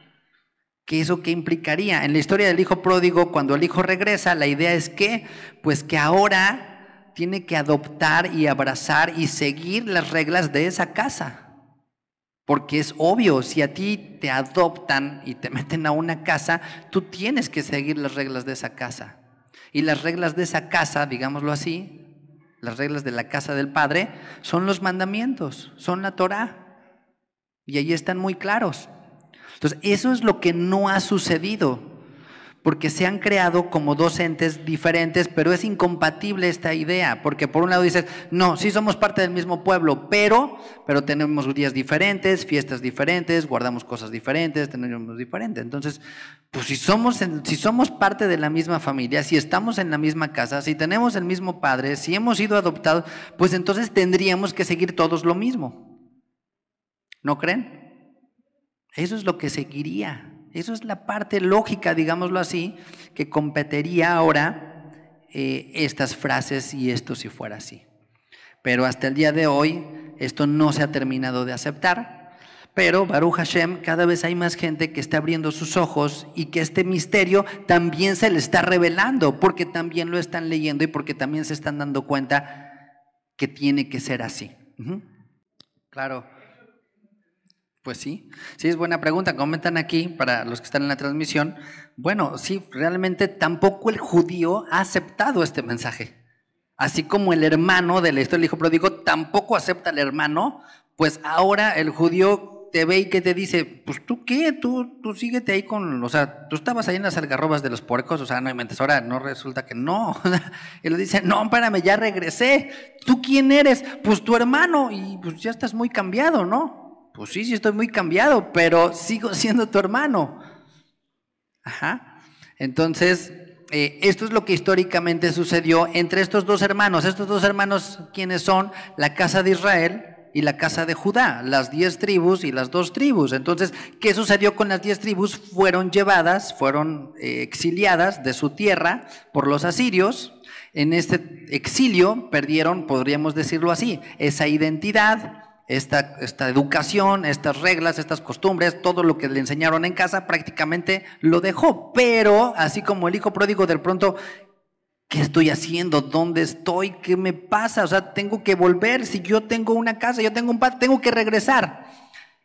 ¿qué eso qué implicaría? En la historia del hijo pródigo, cuando el hijo regresa, la idea es que, pues que ahora tiene que adoptar y abrazar y seguir las reglas de esa casa. Porque es obvio, si a ti te adoptan y te meten a una casa, tú tienes que seguir las reglas de esa casa. Y las reglas de esa casa, digámoslo así, las reglas de la casa del Padre, son los mandamientos, son la Torah. Y ahí están muy claros. Entonces, eso es lo que no ha sucedido, porque se han creado como dos entes diferentes, pero es incompatible esta idea, porque por un lado dices, no, sí somos parte del mismo pueblo, pero, pero tenemos días diferentes, fiestas diferentes, guardamos cosas diferentes, tenemos diferentes. Entonces, pues si somos, si somos parte de la misma familia, si estamos en la misma casa, si tenemos el mismo padre, si hemos sido adoptados, pues entonces tendríamos que seguir todos lo mismo. ¿No creen? Eso es lo que seguiría. Eso es la parte lógica, digámoslo así, que competiría ahora eh, estas frases y esto si fuera así. Pero hasta el día de hoy esto no se ha terminado de aceptar. Pero Baruch Hashem, cada vez hay más gente que está abriendo sus ojos y que este misterio también se le está revelando, porque también lo están leyendo y porque también se están dando cuenta que tiene que ser así. Claro. Pues sí, sí, es buena pregunta. Comentan aquí para los que están en la transmisión. Bueno, sí, realmente tampoco el judío ha aceptado este mensaje. Así como el hermano de la historia del hijo pródigo tampoco acepta al hermano, pues ahora el judío te ve y que te dice, pues tú qué, tú, tú síguete ahí con, o sea, tú estabas ahí en las algarrobas de los puercos, o sea, no inventes, ahora no resulta que no. y le dice, no, espérame, ya regresé, ¿tú quién eres? Pues tu hermano, y pues ya estás muy cambiado, ¿no? Pues sí, sí estoy muy cambiado, pero sigo siendo tu hermano. Ajá. Entonces, eh, esto es lo que históricamente sucedió entre estos dos hermanos. Estos dos hermanos, ¿quiénes son? La casa de Israel y la casa de Judá, las diez tribus y las dos tribus. Entonces, ¿qué sucedió con las diez tribus? Fueron llevadas, fueron eh, exiliadas de su tierra por los asirios. En este exilio perdieron, podríamos decirlo así, esa identidad, esta, esta educación, estas reglas, estas costumbres, todo lo que le enseñaron en casa, prácticamente lo dejó. Pero, así como el hijo pródigo de pronto, ¿qué estoy haciendo? ¿Dónde estoy? ¿Qué me pasa? O sea, tengo que volver. Si yo tengo una casa, yo tengo un padre, tengo que regresar.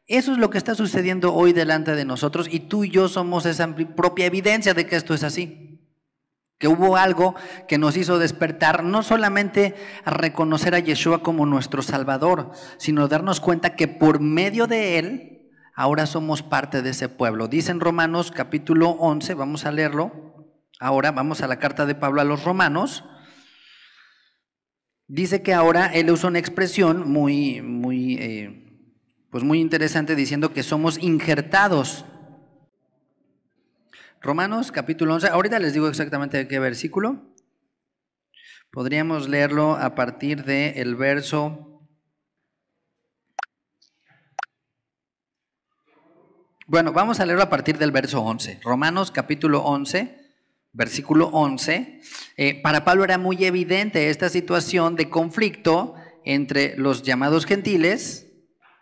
Eso es lo que está sucediendo hoy delante de nosotros y tú y yo somos esa propia evidencia de que esto es así que hubo algo que nos hizo despertar, no solamente a reconocer a Yeshua como nuestro Salvador, sino darnos cuenta que por medio de Él ahora somos parte de ese pueblo. Dice en Romanos capítulo 11, vamos a leerlo, ahora vamos a la carta de Pablo a los Romanos, dice que ahora Él usa una expresión muy, muy, eh, pues muy interesante diciendo que somos injertados Romanos capítulo 11, ahorita les digo exactamente de qué versículo. Podríamos leerlo a partir del el verso... Bueno, vamos a leerlo a partir del verso 11. Romanos capítulo 11, versículo 11. Eh, para Pablo era muy evidente esta situación de conflicto entre los llamados gentiles,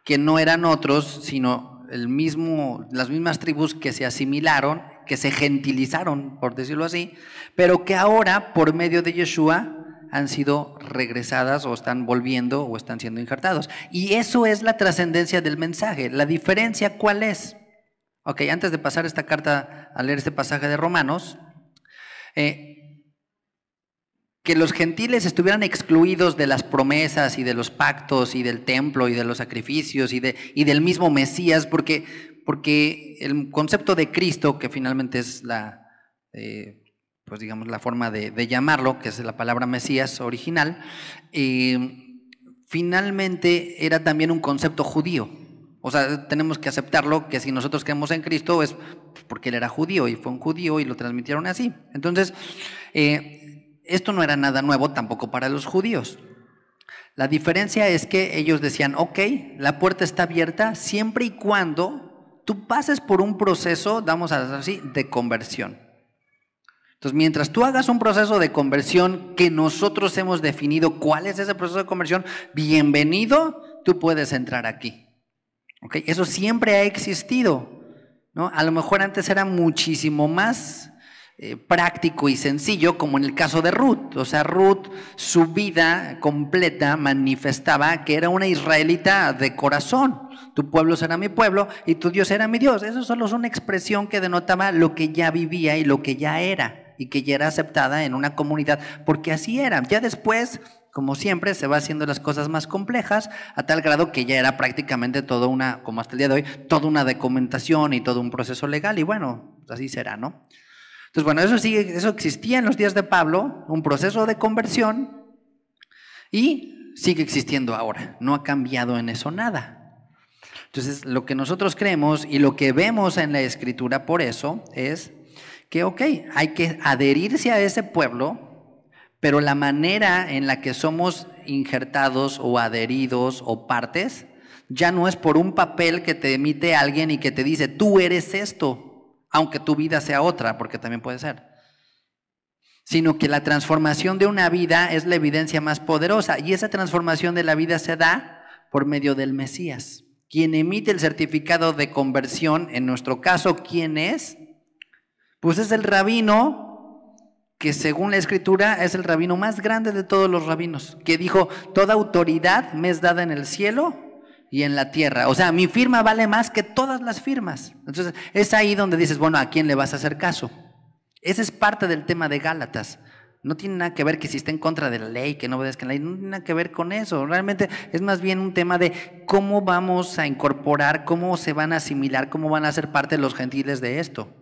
que no eran otros, sino el mismo, las mismas tribus que se asimilaron que se gentilizaron, por decirlo así, pero que ahora, por medio de Yeshua, han sido regresadas o están volviendo o están siendo injertados. Y eso es la trascendencia del mensaje. La diferencia, ¿cuál es? Ok, antes de pasar esta carta a leer este pasaje de Romanos, eh, que los gentiles estuvieran excluidos de las promesas y de los pactos y del templo y de los sacrificios y, de, y del mismo Mesías, porque porque el concepto de Cristo, que finalmente es la, eh, pues digamos, la forma de, llamarlo, que es la palabra Mesías original, eh, finalmente era también un concepto judío. O sea, tenemos que aceptarlo, que si nosotros creemos en Cristo es porque él era judío y fue un judío y lo transmitieron así. Entonces, eh, esto no era nada nuevo tampoco para los judíos. La diferencia es que ellos decían, ok, la puerta está abierta siempre y cuando tú pases por un proceso, vamos a decir así, de conversión. Entonces, mientras tú hagas un proceso de conversión que nosotros hemos definido cuál es ese proceso de conversión, bienvenido, tú puedes entrar aquí. Eso siempre ha existido. ¿no? A lo mejor antes era muchísimo más eh, práctico y sencillo, como en el caso de Ruth. O sea, Ruth, su vida completa manifestaba que era una israelita de corazón. Tu pueblo será mi pueblo y tu Dios será mi Dios. Eso solo es una expresión que denotaba lo que ya vivía y lo que ya era, y que ya era aceptada en una comunidad, porque así era. Ya después, como siempre, se va haciendo las cosas más complejas, a tal grado que ya era prácticamente toda una, como hasta el día de hoy, toda una documentación y todo un proceso legal, y bueno, así será, ¿no? Entonces, bueno, eso sigue, eso existía en los días de Pablo, un proceso de conversión, y sigue existiendo ahora. No ha cambiado en eso nada. Entonces, lo que nosotros creemos y lo que vemos en la escritura por eso es que, ok, hay que adherirse a ese pueblo, pero la manera en la que somos injertados o adheridos o partes ya no es por un papel que te emite alguien y que te dice, tú eres esto aunque tu vida sea otra, porque también puede ser, sino que la transformación de una vida es la evidencia más poderosa y esa transformación de la vida se da por medio del Mesías, quien emite el certificado de conversión, en nuestro caso, ¿quién es? Pues es el rabino que según la escritura es el rabino más grande de todos los rabinos, que dijo, toda autoridad me es dada en el cielo y en la tierra. O sea, mi firma vale más que todas las firmas. Entonces, es ahí donde dices, bueno, ¿a quién le vas a hacer caso? Ese es parte del tema de Gálatas. No tiene nada que ver que si está en contra de la ley, que no obedezcan la ley, no tiene nada que ver con eso. Realmente es más bien un tema de cómo vamos a incorporar, cómo se van a asimilar, cómo van a ser parte los gentiles de esto.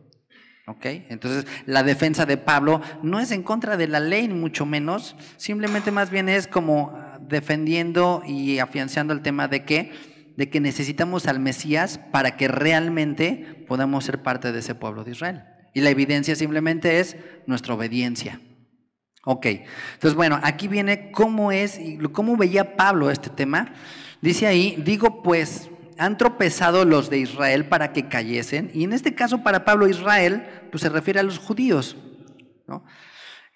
¿Ok? Entonces, la defensa de Pablo no es en contra de la ley, mucho menos. Simplemente más bien es como defendiendo y afianzando el tema de que, de que necesitamos al Mesías para que realmente podamos ser parte de ese pueblo de Israel. Y la evidencia simplemente es nuestra obediencia. Ok, entonces bueno, aquí viene cómo es, y cómo veía Pablo este tema. Dice ahí, digo pues, han tropezado los de Israel para que cayesen, y en este caso para Pablo Israel, pues se refiere a los judíos, ¿no?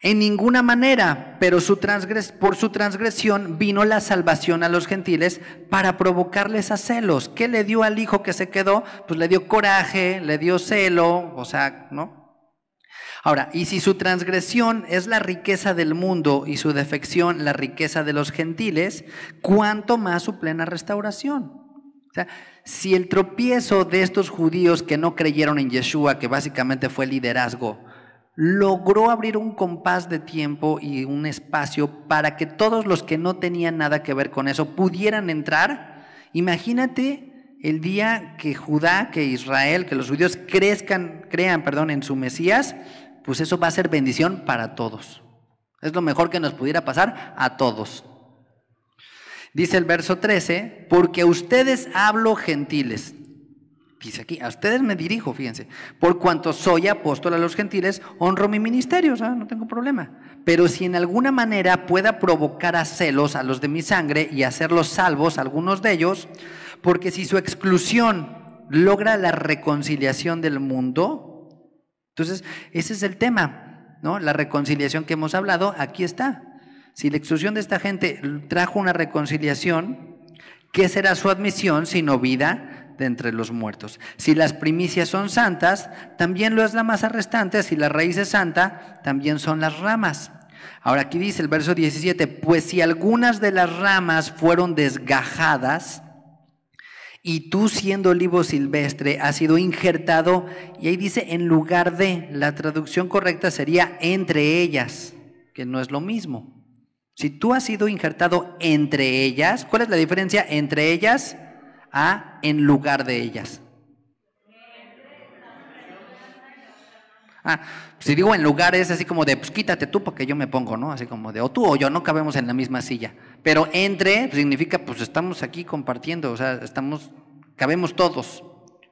En ninguna manera, pero por su transgresión vino la salvación a los gentiles para provocarles a celos. ¿Qué le dio al hijo que se quedó? Pues le dio coraje, le dio celo, o sea, ¿no? Ahora, y si su transgresión es la riqueza del mundo y su defección la riqueza de los gentiles, ¿cuánto más su plena restauración? O sea, si el tropiezo de estos judíos que no creyeron en Yeshua, que básicamente fue liderazgo, logró abrir un compás de tiempo y un espacio para que todos los que no tenían nada que ver con eso pudieran entrar. Imagínate el día que Judá, que Israel, que los judíos crezcan, crean, perdón, en su Mesías, pues eso va a ser bendición para todos. Es lo mejor que nos pudiera pasar a todos. Dice el verso 13, porque ustedes hablo gentiles. Dice aquí, a ustedes me dirijo, fíjense, por cuanto soy apóstol a los gentiles, honro mi ministerio, no tengo problema. Pero si en alguna manera pueda provocar a celos a los de mi sangre y hacerlos salvos, algunos de ellos, porque si su exclusión logra la reconciliación del mundo, entonces ese es el tema, ¿no? La reconciliación que hemos hablado, aquí está. Si la exclusión de esta gente trajo una reconciliación, ¿qué será su admisión sino vida? de entre los muertos. Si las primicias son santas, también lo es la masa restante. Si la raíz es santa, también son las ramas. Ahora aquí dice el verso 17, pues si algunas de las ramas fueron desgajadas, y tú siendo olivo silvestre has sido injertado, y ahí dice en lugar de, la traducción correcta sería entre ellas, que no es lo mismo. Si tú has sido injertado entre ellas, ¿cuál es la diferencia entre ellas? a en lugar de ellas. Ah, pues si digo en lugar es así como de, pues quítate tú porque yo me pongo, ¿no? Así como de, o tú o yo, no cabemos en la misma silla. Pero entre pues, significa, pues estamos aquí compartiendo, o sea, estamos, cabemos todos.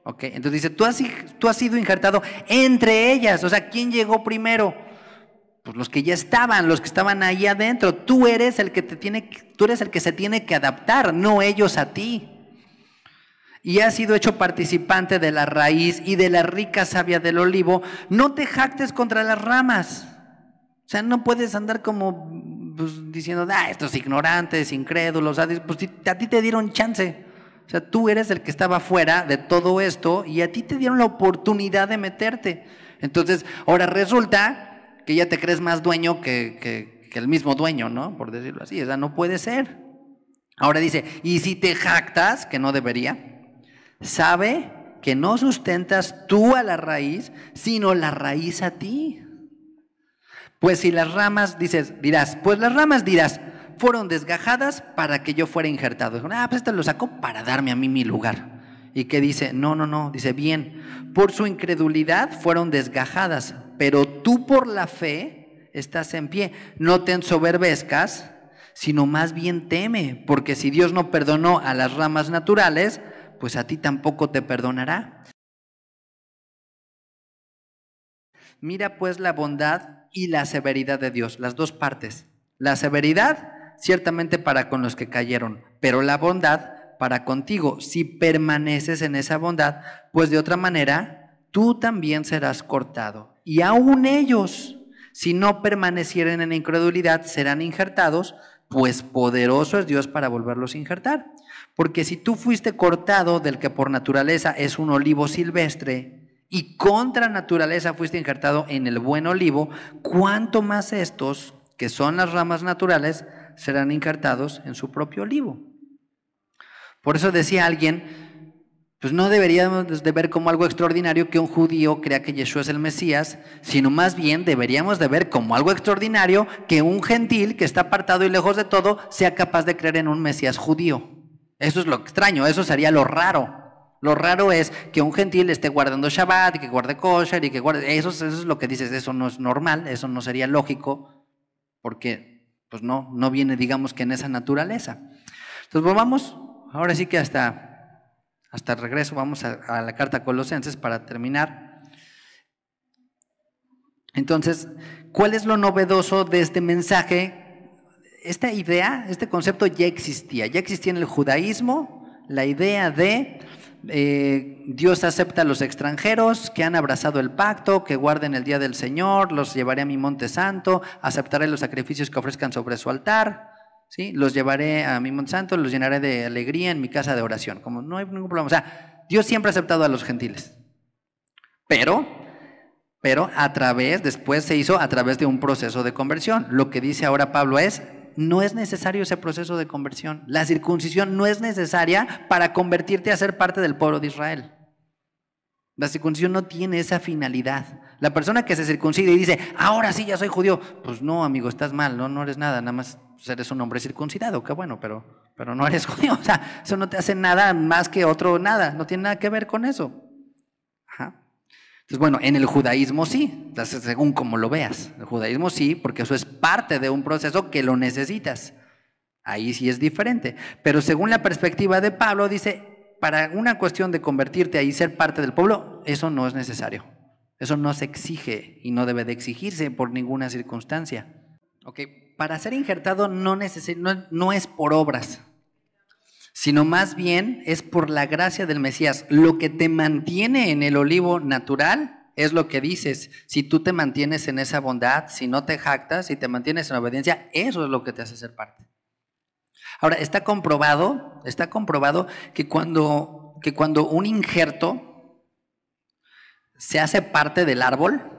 ¿Ok? Entonces dice, tú has, sido injertado entre ellas, o sea, ¿quién llegó primero? Pues los que ya estaban, los que estaban ahí adentro. Tú eres el que te tiene, tú eres el que se tiene que adaptar, no ellos a ti y has sido hecho participante de la raíz y de la rica savia del olivo, no te jactes contra las ramas. O sea, no puedes andar como pues, diciendo, ah, estos ignorantes, incrédulos, pues, a ti te dieron chance. O sea, tú eres el que estaba fuera de todo esto y a ti te dieron la oportunidad de meterte. Entonces, ahora resulta que ya te crees más dueño que, que el mismo dueño, ¿no? Por decirlo así, o sea, no puede ser. Ahora dice, y si te jactas, que no debería, Sabe que no sustentas tú a la raíz, sino la raíz a ti. Pues si las ramas, dices, dirás, pues las ramas dirás, fueron desgajadas para que yo fuera injertado. Ah, pues esto lo sacó para darme a mí mi lugar. Y que dice, no, no, no, dice, bien, por su incredulidad fueron desgajadas, pero tú por la fe estás en pie. No te ensoberbezcas, sino más bien teme, porque si Dios no perdonó a las ramas naturales, pues a ti tampoco te perdonará. Mira pues la bondad y la severidad de Dios, las dos partes. La severidad, ciertamente para con los que cayeron, pero la bondad para contigo. Si permaneces en esa bondad, pues de otra manera, tú también serás cortado. Y aún ellos, si no permanecieren en incredulidad, serán injertados pues poderoso es Dios para volverlos a injertar. Porque si tú fuiste cortado del que por naturaleza es un olivo silvestre y contra naturaleza fuiste injertado en el buen olivo, ¿cuánto más estos, que son las ramas naturales, serán injertados en su propio olivo. Por eso decía alguien, pues no deberíamos de ver como algo extraordinario que un judío crea que Yeshua es el Mesías, sino más bien deberíamos de ver como algo extraordinario que un gentil que está apartado y lejos de todo sea capaz de creer en un Mesías judío. Eso es lo extraño, eso sería lo raro. Lo raro es que un gentil esté guardando Shabbat, y que guarde kosher y que guarde... Eso, es lo que dices, eso no es normal, eso no sería lógico, porque pues no, no viene digamos que en esa naturaleza. Entonces volvamos, ahora sí que hasta hasta el regreso vamos a, la carta a Colosenses para terminar. Entonces, ¿cuál es lo novedoso de este mensaje esta idea, este concepto ya existía, ya existía en el judaísmo la idea de eh, Dios acepta a los extranjeros que han abrazado el pacto, que guarden el día del Señor, los llevaré a mi monte santo, aceptaré los sacrificios que ofrezcan sobre su altar. ¿sí? Los llevaré a mi Monsanto, los llenaré de alegría en mi casa de oración. Como no hay ningún problema. O sea, Dios siempre ha aceptado a los gentiles. Pero, pero a través, después se hizo a través de un proceso de conversión. Lo que dice ahora Pablo es, no es necesario ese proceso de conversión. La circuncisión no es necesaria para convertirte a ser parte del pueblo de Israel. La circuncisión no tiene esa finalidad. La persona que se circuncide y dice, ahora sí ya soy judío, pues no, amigo, estás mal, no, no eres nada, nada más pues, eres un hombre circuncidado, qué bueno, pero, pero no eres judío. O sea, eso no te hace nada más que otro nada, no tiene nada que ver con eso. Ajá. Entonces, bueno, en el judaísmo sí, según como lo veas. El judaísmo sí, porque eso es parte de un proceso que lo necesitas. Ahí sí es diferente. Pero según la perspectiva de Pablo, dice, para una cuestión de convertirte ahí, ser parte del pueblo, eso no es necesario. Eso no se exige y no debe de exigirse por ninguna circunstancia. Okay para ser injertado no, es por obras, sino más bien es por la gracia del Mesías. Lo que te mantiene en el olivo natural es lo que dices. Si tú te mantienes en esa bondad, si no te jactas, si te mantienes en obediencia, eso es lo que te hace ser parte. Ahora, está comprobado, está comprobado que cuando, que cuando un injerto se hace parte del árbol,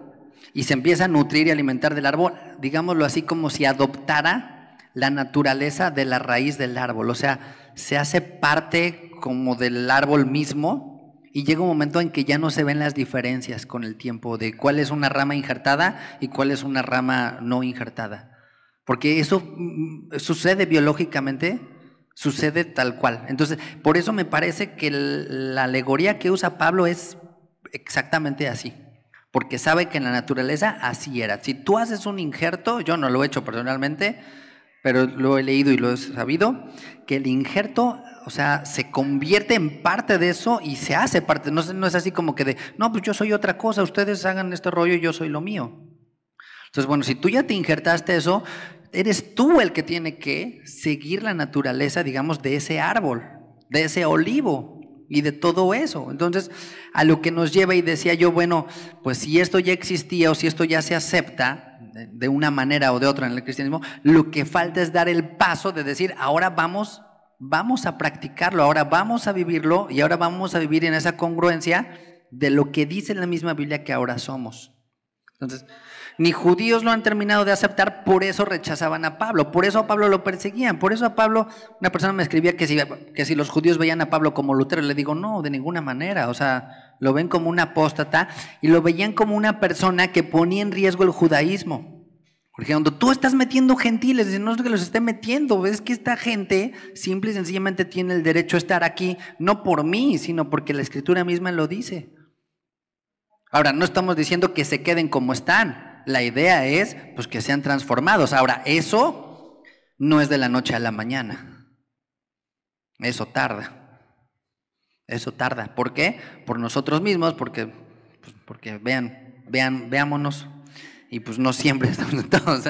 y se empieza a nutrir y alimentar del árbol, digámoslo así como si adoptara la naturaleza de la raíz del árbol, o sea, se hace parte como del árbol mismo y llega un momento en que ya no se ven las diferencias con el tiempo de cuál es una rama injertada y cuál es una rama no injertada. Porque eso mm, sucede biológicamente, sucede tal cual. Entonces, por eso me parece que la alegoría que usa Pablo es exactamente así porque sabe que en la naturaleza así era. Si tú haces un injerto, yo no lo he hecho personalmente, pero lo he leído y lo he sabido, que el injerto, o sea, se convierte en parte de eso y se hace parte. No, no es así como que de, no, pues yo soy otra cosa, ustedes hagan este rollo y yo soy lo mío. Entonces, bueno, si tú ya te injertaste eso, eres tú el que tiene que seguir la naturaleza, digamos, de ese árbol, de ese olivo y de todo eso. Entonces, a lo que nos lleva y decía yo, bueno, pues si esto ya existía o si esto ya se acepta de una manera o de otra en el cristianismo, lo que falta es dar el paso de decir, ahora vamos, vamos a practicarlo, ahora vamos a vivirlo y ahora vamos a vivir en esa congruencia de lo que dice la misma Biblia que ahora somos. Entonces, ni judíos lo han terminado de aceptar, por eso rechazaban a Pablo, por eso a Pablo lo perseguían, por eso a Pablo, una persona me escribía que si, que si los judíos veían a Pablo como Lutero, le digo, no, de ninguna manera, o sea, lo ven como un apóstata y lo veían como una persona que ponía en riesgo el judaísmo. Porque cuando tú estás metiendo gentiles, no es que los esté metiendo, es que esta gente simple y sencillamente tiene el derecho a estar aquí, no por mí, sino porque la escritura misma lo dice. Ahora, no estamos diciendo que se queden como están, la idea es pues, que sean transformados. Ahora, eso no es de la noche a la mañana. Eso tarda. Eso tarda. ¿Por qué? Por nosotros mismos, porque, pues, porque vean, vean, veámonos. Y pues no siempre estamos todos,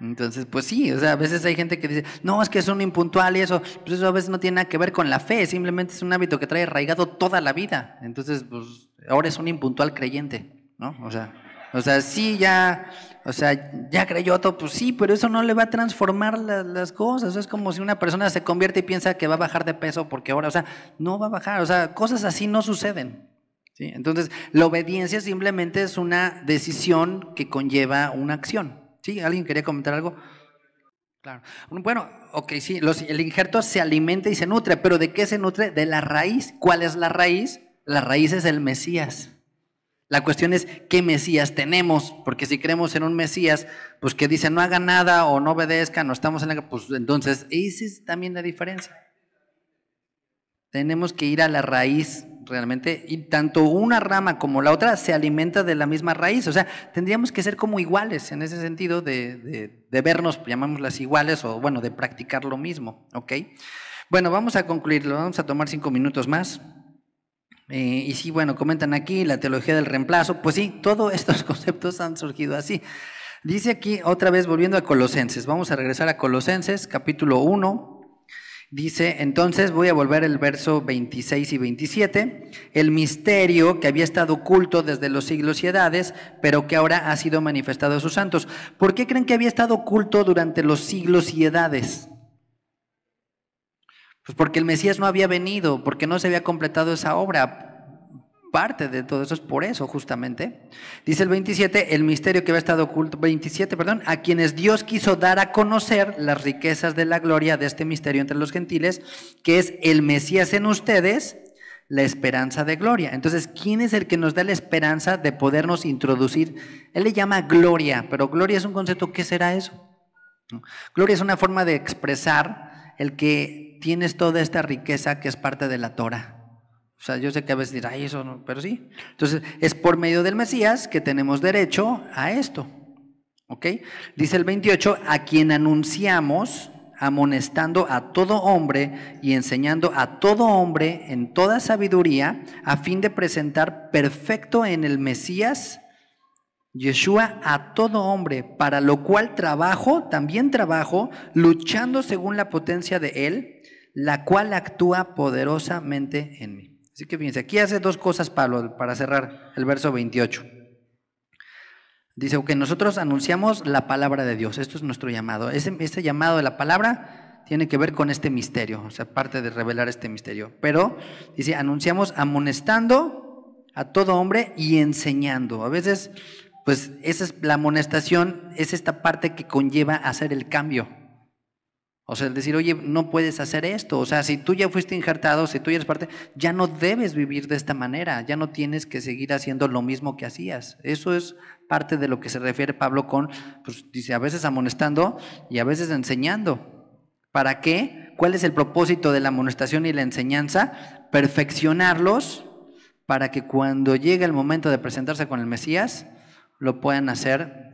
Entonces, pues sí, o sea, a veces hay gente que dice, no, es que es un impuntual y eso, pues eso a veces no tiene nada que ver con la fe, simplemente es un hábito que trae arraigado toda la vida. Entonces, pues ahora es un impuntual creyente. ¿no? O sea, o sea, sí, ya, o sea, ya creyó todo, pues sí, pero eso no le va a transformar las cosas. es como si una persona se convierte y piensa que va a bajar de peso porque ahora, o sea, no va a bajar. O sea, cosas así no suceden. ¿sí? Entonces, la obediencia simplemente es una decisión que conlleva una acción. ¿Sí? ¿Alguien quería comentar algo? Claro. Bueno, ok, sí, el injerto se alimenta y se nutre, pero ¿de qué se nutre? De la raíz. ¿Cuál es la raíz? La raíz es el Mesías. La cuestión es qué Mesías tenemos, porque si creemos en un Mesías, pues que dice no haga nada o no obedezca, no estamos en la... Pues entonces, esa es también la diferencia. Tenemos que ir a la raíz realmente, y tanto una rama como la otra se alimenta de la misma raíz, o sea, tendríamos que ser como iguales en ese sentido de, de, vernos, llamámoslas iguales, o bueno, de practicar lo mismo, ¿ok? Bueno, vamos a concluirlo, vamos a tomar cinco minutos más. Eh, y sí, bueno, comentan aquí la teología del reemplazo. Pues sí, todos estos conceptos han surgido así. Dice aquí otra vez, volviendo a Colosenses, vamos a regresar a Colosenses capítulo 1. Dice, entonces voy a volver el verso 26 y 27, el misterio que había estado oculto desde los siglos y edades, pero que ahora ha sido manifestado a sus santos. ¿Por qué creen que había estado oculto durante los siglos y edades? Pues porque el Mesías no había venido, porque no se había completado esa obra. Parte de todo eso es por eso, justamente. Dice el 27, el misterio que había estado oculto, 27, perdón, a quienes Dios quiso dar a conocer las riquezas de la gloria de este misterio entre los gentiles, que es el Mesías en ustedes, la esperanza de gloria. Entonces, ¿quién es el que nos da la esperanza de podernos introducir? Él le llama gloria, pero gloria es un concepto, ¿qué será eso? Gloria es una forma de expresar el que tienes toda esta riqueza que es parte de la Torah. O sea, yo sé que a veces dirá, eso pero sí. Entonces, es por medio del Mesías que tenemos derecho a esto. ¿Ok? Dice el 28, a quien anunciamos, amonestando a todo hombre y enseñando a todo hombre en toda sabiduría, a fin de presentar perfecto en el Mesías, Yeshua, a todo hombre, para lo cual trabajo, también trabajo, luchando según la potencia de Él la cual actúa poderosamente en mí. Así que fíjense, aquí hace dos cosas Pablo para cerrar el verso 28. Dice, que nosotros anunciamos la palabra de Dios, esto es nuestro llamado. Ese, este llamado de la palabra tiene que ver con este misterio, o sea, parte de revelar este misterio. Pero dice, anunciamos amonestando a todo hombre y enseñando. A veces, pues esa es la amonestación, es esta parte que conlleva hacer el cambio. O sea, el decir, oye, no puedes hacer esto. O sea, si tú ya fuiste injertado, si tú eres parte, ya no debes vivir de esta manera, ya no tienes que seguir haciendo lo mismo que hacías. Eso es parte de lo que se refiere Pablo con, pues dice, a veces amonestando y a veces enseñando. ¿Para qué? ¿Cuál es el propósito de la amonestación y la enseñanza? Perfeccionarlos para que cuando llegue el momento de presentarse con el Mesías, lo puedan hacer,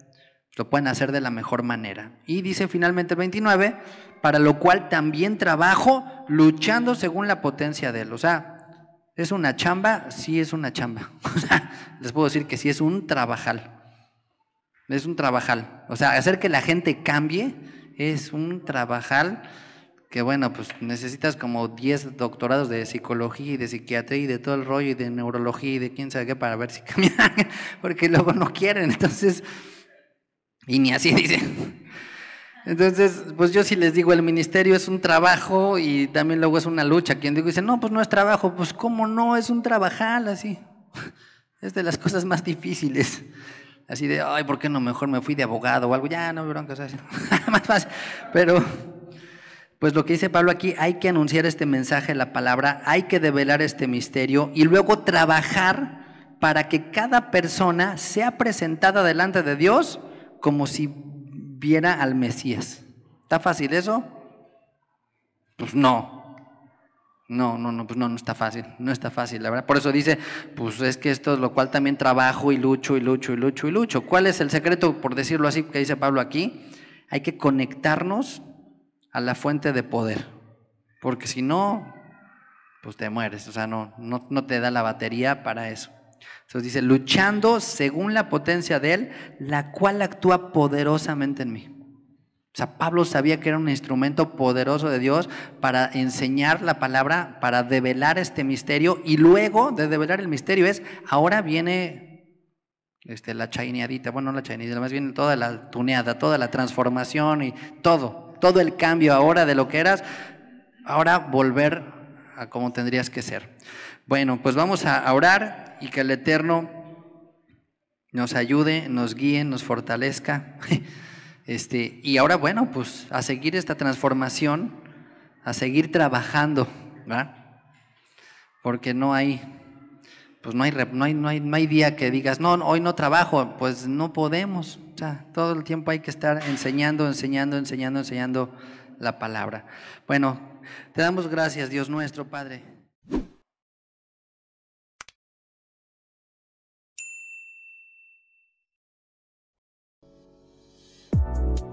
lo hacer de la mejor manera. Y dice finalmente el 29, para lo cual también trabajo luchando según la potencia de Él. O sea, ¿es una chamba? Sí, es una chamba. O sea, les puedo decir que sí, es un trabajal. Es un trabajal. O sea, hacer que la gente cambie es un trabajal que bueno, pues necesitas como 10 doctorados de psicología y de psiquiatría y de todo el rollo y de neurología y de quién sabe qué para ver si cambian, porque luego no quieren, entonces, y ni así dicen. Entonces, pues yo sí les digo, el ministerio es un trabajo y también luego es una lucha. Quien digo dice, no, pues no es trabajo, pues cómo no, es un trabajal así. Es de las cosas más difíciles. Así de, ay, ¿por qué no mejor me fui de abogado o algo? Ya, no, bronca, sea más fácil. Pero, pues lo que dice Pablo aquí, hay que anunciar este mensaje, la palabra, hay que develar este misterio y luego trabajar para que cada persona sea presentada delante de Dios como si viera al Mesías. ¿Está fácil eso? Pues no. No, no, no, pues no, no está fácil, no está fácil, la verdad. Por eso dice, pues es que esto es lo cual también trabajo y lucho y lucho y lucho y lucho. ¿Cuál es el secreto, por decirlo así, que dice Pablo aquí? Hay que conectarnos a la fuente de poder, porque si no, pues te mueres, o sea, no, no, no te da la batería para eso. Entonces dice, luchando según la potencia de Él, la cual actúa poderosamente en mí. O sea, Pablo sabía que era un instrumento poderoso de Dios para enseñar la palabra, para develar este misterio. Y luego de develar el misterio es, ahora viene este, la chaineadita, bueno, no la chaineadita, más bien toda la tuneada, toda la transformación y todo, todo el cambio ahora de lo que eras, ahora volver a como tendrías que ser. Bueno, pues vamos a orar y que el Eterno nos ayude, nos guíe, nos fortalezca. Este, y ahora, bueno, pues a seguir esta transformación, a seguir trabajando, ¿verdad? Porque no hay, pues no hay, no no hay, no hay día que digas, no, hoy no trabajo, pues no podemos. O sea, todo el tiempo hay que estar enseñando, enseñando, enseñando, enseñando la palabra. Bueno, te damos gracias, Dios nuestro, Padre. Bye.